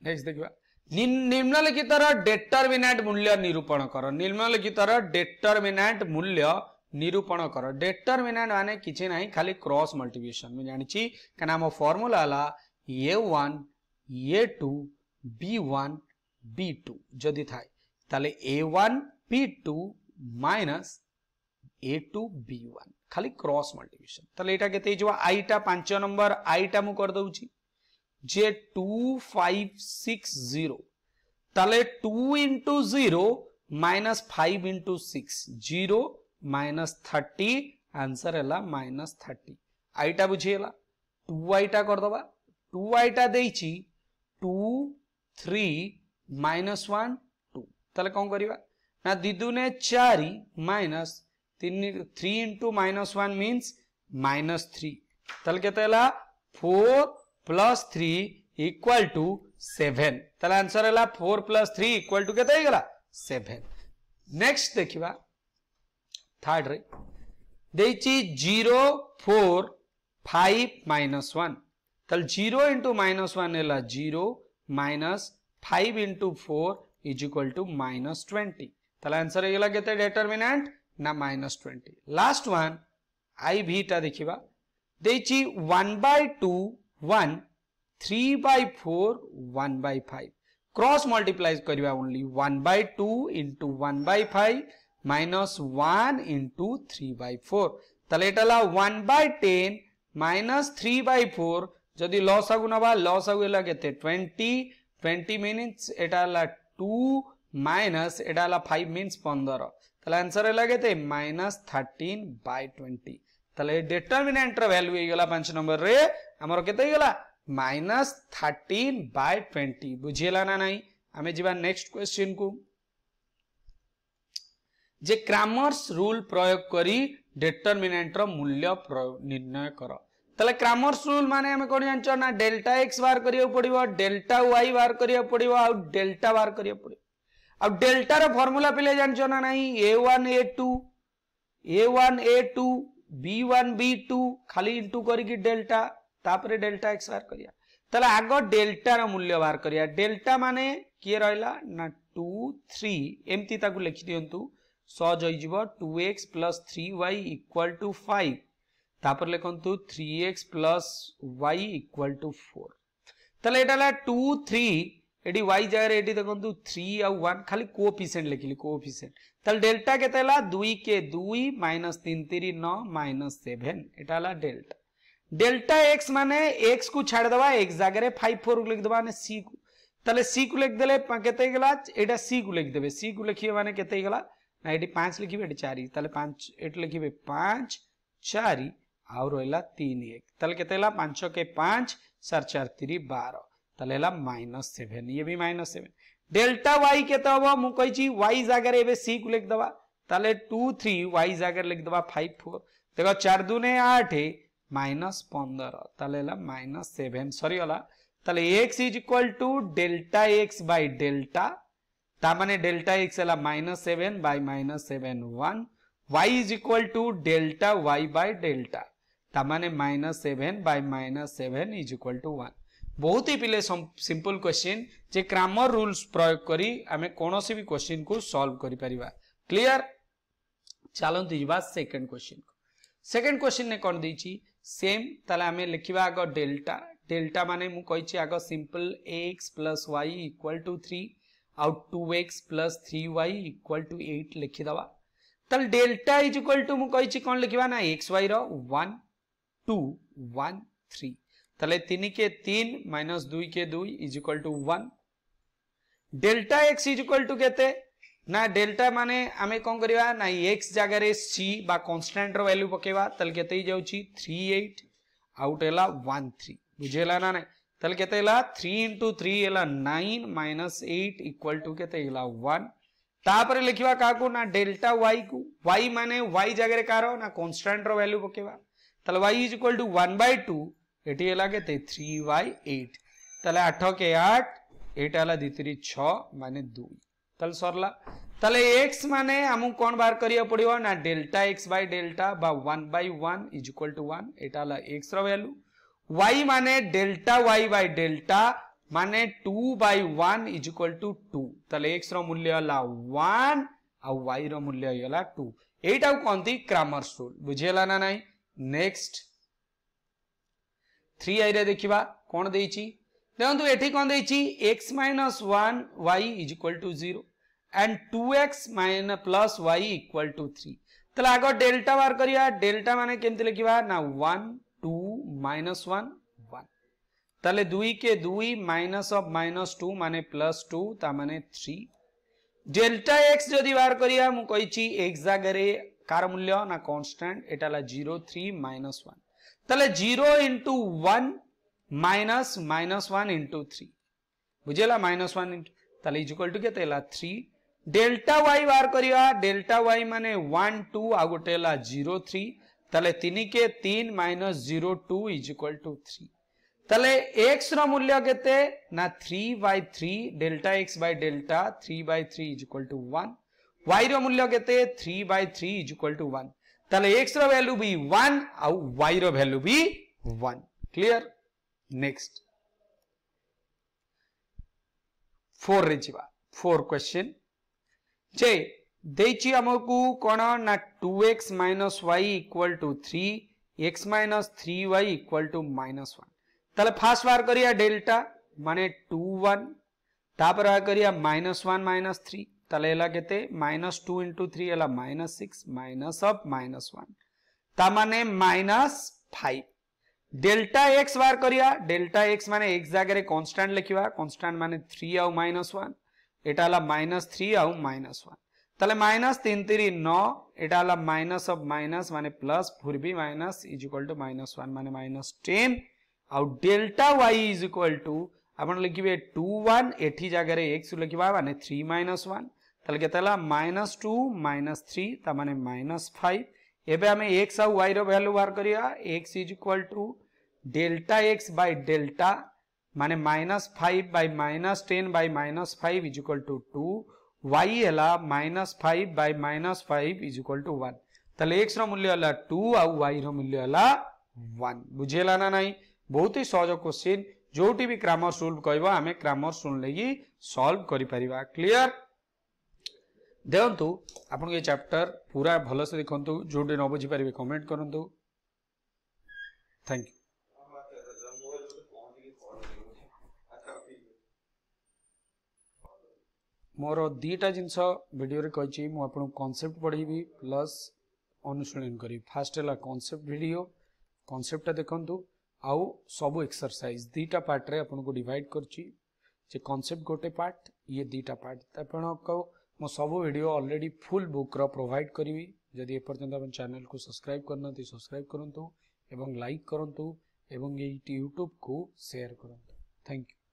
नेक्स्ट देखा निम्नलिखित डेटरमिनाट मूल्य निरूपण कर निम्नलिखित डेटरमिनाट मूल्य निरूपण कर डेटरमिनाट माने किसी ना खाली क्रॉस मल्टीप्लिकेशन में जानी क्या आम formula a one a two b one b two जदि थाए ताले a one b two minus a two b one खाली क्रॉस मल्टीप्लिकेशन ताले एटा केते हिजो आईटा 5 नंबर आईटा मु कर दउची যে টু ফাইভ সিক্স জিরো তাহলে two into zero minus five into six zero minus thirty answer হলা মাইনাস থার্টি আইটা বুঝে বুঝিগলা টু আইটা করদবা টু আইটা দিয়েছি two three minus one two তাহলে কম করা না দিদুনে চারি মাইনাস তিন three into minus one means minus three তাহলে কেতে হলা four plus three equal to seven ताहले आंसर है four plus three equal to के सेभेन नेक्स्ट देखा थर्ड रे ଦେଇଛି zero four five minus one ତାହେଲେ ଜିରୋ ଇଣ୍ଟୁ ମାଇନସ୍ ୱାନ୍ ହେଲା zero minus five into four is equal to minus twenty ତାହେଲେ answer ହେଇଗଲା କେତେ ଡେଟରମିନାଣ୍ଟ ନା ମାଇନସ୍ ଟ୍ୱେଣ୍ଟି ଲାଷ୍ଟ ୱାନ୍ ଆଇ ଭିଟା ଦେଖିବା ଦେଇଛି one by two one three by four one by five cross multiplies करवा only one by two into one by five minus one into three by four তাহলে এটা হল one by ten minus three by four যদি লস আগু নবা loss আগু হল কেতে টোয়েন্টি টোয়েন্টি মিনিটস এটা হল টু মাইনস এটা হল ফাইভ মিনিটস পনেরো তাহলে আনসার হল কেতে মাইনস থার্টিন বাই টোয়েন্টি তাহলে ডিটরমিনেন্টর ভ্যালু হয়ে গলা পাঁচ নম্বরের আমার কেতে হয়েগলা মাইনাস থার্টিন বাই টোয়েন্টি বুঝিলা না নাই আমি যা নেক্সট কোশ্চিন কু যে ক্রামর্স রুল প্রয়োগ করি ডেটরমিনেন্টর মূল্য নির্ণয় কর তাহলে ক্রামর্স রুল মানে আমি কোণ জানিছ না ডেল্টা এক্স বার করিয়া পড়িব ডেল্টা ওয়াই বার করিয়া পড়িব আর ডেল্টা বার করিয়া পড়িব আর ডেল্টার ফর্মুলা পিলে জানিছ না নাই a one a two a one a two b one b two খালি ইন্টু করিকি ডেল্টা तापर डेल्टा एक्स बाहर करा आग डेल्टार मूल्य बाहर करा डेल्टा मान किए रहा ना टू थ्री एमती लिखि दिं सहज हो two x plus three y equal to five तापर लिखु three x plus y equal to four तेल यहाँ टू थ्री ये वाई जगह ये देखते थ्री आउ वन खाली को फिसेंट लिखिली को डेल्टा के दुई के दुई माइनस तीन तीन नौ माइनस सेभेन यहाँ डेल्टा डेल्टा एक्स मान एक्स को छाड़ दबा एक्स जगह फाइव फोर को लिखदे मान सी को तेल सी को लिखिदे कतला यहाँ सी को लिखिदे सी को लिखे मान के ना ये पाँच लिखे ये चार पाँच ये लिखे पाँच चार आउ रहा तीन एक तेल के पांच के पाँच चार चार तीन बार तेल माइनस सेभेन ये भी माइनस सेभेन डेल्टा वाई के मुझे वाई जगार एवं सी को लिखिदा तेल टू थ्री वाई जगार लिखिदा फाइव फोर देख चार दुने आठ মাইনস পনের তাহলে হল মাইনস সেভেন সরিগলা তাহলে x is equal to delta x by delta তার মানে ডেল্টা এক্স হল minus seven by minus seven one y is equal to delta y by delta তার মানে minus seven by minus seven is equal to one ବହୁତ ହି ପିଲେ simple question ଯେ ଗ୍ରାମର ରୁଲ୍ସ ପ୍ରୟୋଗ କରି ଆମେ କୌଣସି ବି କ୍ୱେଶ୍ଚିନ୍କୁ ସଲ୍ଭ କରିପାରିବା କ୍ଲିଅର ଚାଲନ୍ତୁ ଯିବା ସେକେଣ୍ଡ କ୍ୱେଶ୍ଚିନ୍କୁ ସେକେଣ୍ଡ କ୍ୱେଶ୍ଚିନ୍ରେ କ'ଣ ଦେଇଛି सेम तेज आमे लिखिबा आगो डेल्टा डेल्टा माने मु आग आगो simple x plus y two 3 आउ 2x plus 3y equal to 8 लिखि दवा डेल्टा इज इक्वल टू मु कहिछि कोन लिखिबा ना xy रो 1 2 1 3 तले 3 के 3 माइनस 2 के 2 is to 1 delta x is to केते ना डेल्टा माने आम कौन करवा ना एक्स जगार सी बा कन्स्टाट रैल्यू पकेवा तेल के जाऊँगी थ्री एट आउटेला वन थ्री बुझेला ना तेल के three into three nine minus eight equal to के वन तापर लिखा क्या ना डेल्टा वाई को वाई माने वाई जगार कार ना कन्स्टाट रैल्यू पकेवा तेल y is equal to one by two eighty three y eight तेल आठ के आठ एट एला छ माने दुई তাহলে সরলা তাহলে এক্স মানে আমি কোণ বার করিয়া পড়িব না ডেল্টা এক্স বাই ডেল্টা বা one by one is equal to one এটা হল এক্স র ভ্যালু ওয়াই মানে ডেল্টা ওয়াই বাই ডেল্টা মানে two by one is equal to two তাহলে এক্স র মূল্য হল ওয়ান ଆଉ ୱାଇର ମୂଲ୍ୟ ହେଇଗଲା ଟୁ ଏଇଟାକୁ କହନ୍ତି କ୍ରାମର୍ସ ରୁଲ ବୁଝିହେଲା ନା ନାହିଁ ନେକ୍ସଟ ଥ୍ରୀ ଆଇରେ ଦେଖିବା କ'ଣ ଦେଇଛି देखो ये कौन देखिए x minus one y is equal to zero and two x minus plus y equal to three तो आग डेल्टा बार कर डेल्टा मान के लिखा ना one two minus one one तेल दुई के दुई माइनस अफ माइनस टू मान प्लस टू ताने थ्री डेल्टा एक्स जदि बार कर जगह कार मूल्य ना कन्स्टाट एटाला जीरो थ्री माइनस वन तेल zero into one minus minus one into three बुझेगा माइनस वन इंटू टू के थ्री डेल्टा वाई बार कर डेल्टा वाई मान वन टू आ गोटे जीरो थ्री ताले तीन के तीन minus zero two is equal to three ताले एक्स रूल्य के three by three delta x by delta three by three is equal to one y value के three by three is equal to one ताले x value भी one आउ y value भी one clear Next, four Rejiva, four question. J. they અમુકુ કોણના 2x minus y equal to 3x minus 3y equal to minus 1. ତାହେଲେ first ବାହାର କରିବା delta ମାନେ 2 1 ତାପରେ ବାହାର କରିବା minus 1 minus 3 ତାହେଲେ ହେଲା କେତେ minus 2 into 3 ହେଲା minus 6 minus of minus 1 ତା ମାନେ minus 5 ডেল্টা এক্স বাহার করিয়া ডেল্টা এক্স মানে এক্স জায়গায় কনস্টাট লিখবা কনস্টাট মানে থ্রি আউ মাইনস ওয়ান এটা হল মাইনস থ্রি আউ মাইনস ওয়ান তাহলে মাইনস তিন তিরি ন এটা হল মাইনস অফ মাইনস মানে plus four B minus is equal to minus one মানে মাইনস টেন আউ delta y is equal to আপনার লিখবে টু ওয়ান এটি জায়গায় এক্স লিখবা মানে থ্রি মাইনস ওয়ান তাহলে কেতে হল মাইনস টু মাইনস থ্রি তার মানে মাইনস ফাইভ एवं आम एक्स आउ वाई रैल्यू बाहर करवा x is equal to delta x by delta मान minus five by minus ten by minus five is equal to two y है minus five by minus five is equal to one तेल x रूल्य है two आउ Y रूल्य है one बुझेगा ना ना बहुत ही सहज क्वेश्चन जोटी भी क्रामर्स रूल कह आम क्रामर्स रूल नहीं सल्व कर क्लीयर देखु आप चैप्टर पूरा भलसे देखु जो न बुझीपर कमेंट कर मोर दीटा जिनस भिडियो कही कनसेप्ट पढ़ी प्लस अनुशीलन कर फास्ट है कनसेप्ट भिड कनसेप्टा देखु आउ सब एक्सरसाइज दीटा पार्ट्रे आपको डिवाइड कर कनसेप्ट गोटे पार्ट ये दीटा पार्ट आप सब भिड अलरेडी फुल बुक र करी जदि एपर्तंत चेल को सब्सक्राइब करना सब्सक्राइब करूँ लाइक करूँ ए यूट्यूब को शेयर करूँ थैंक यू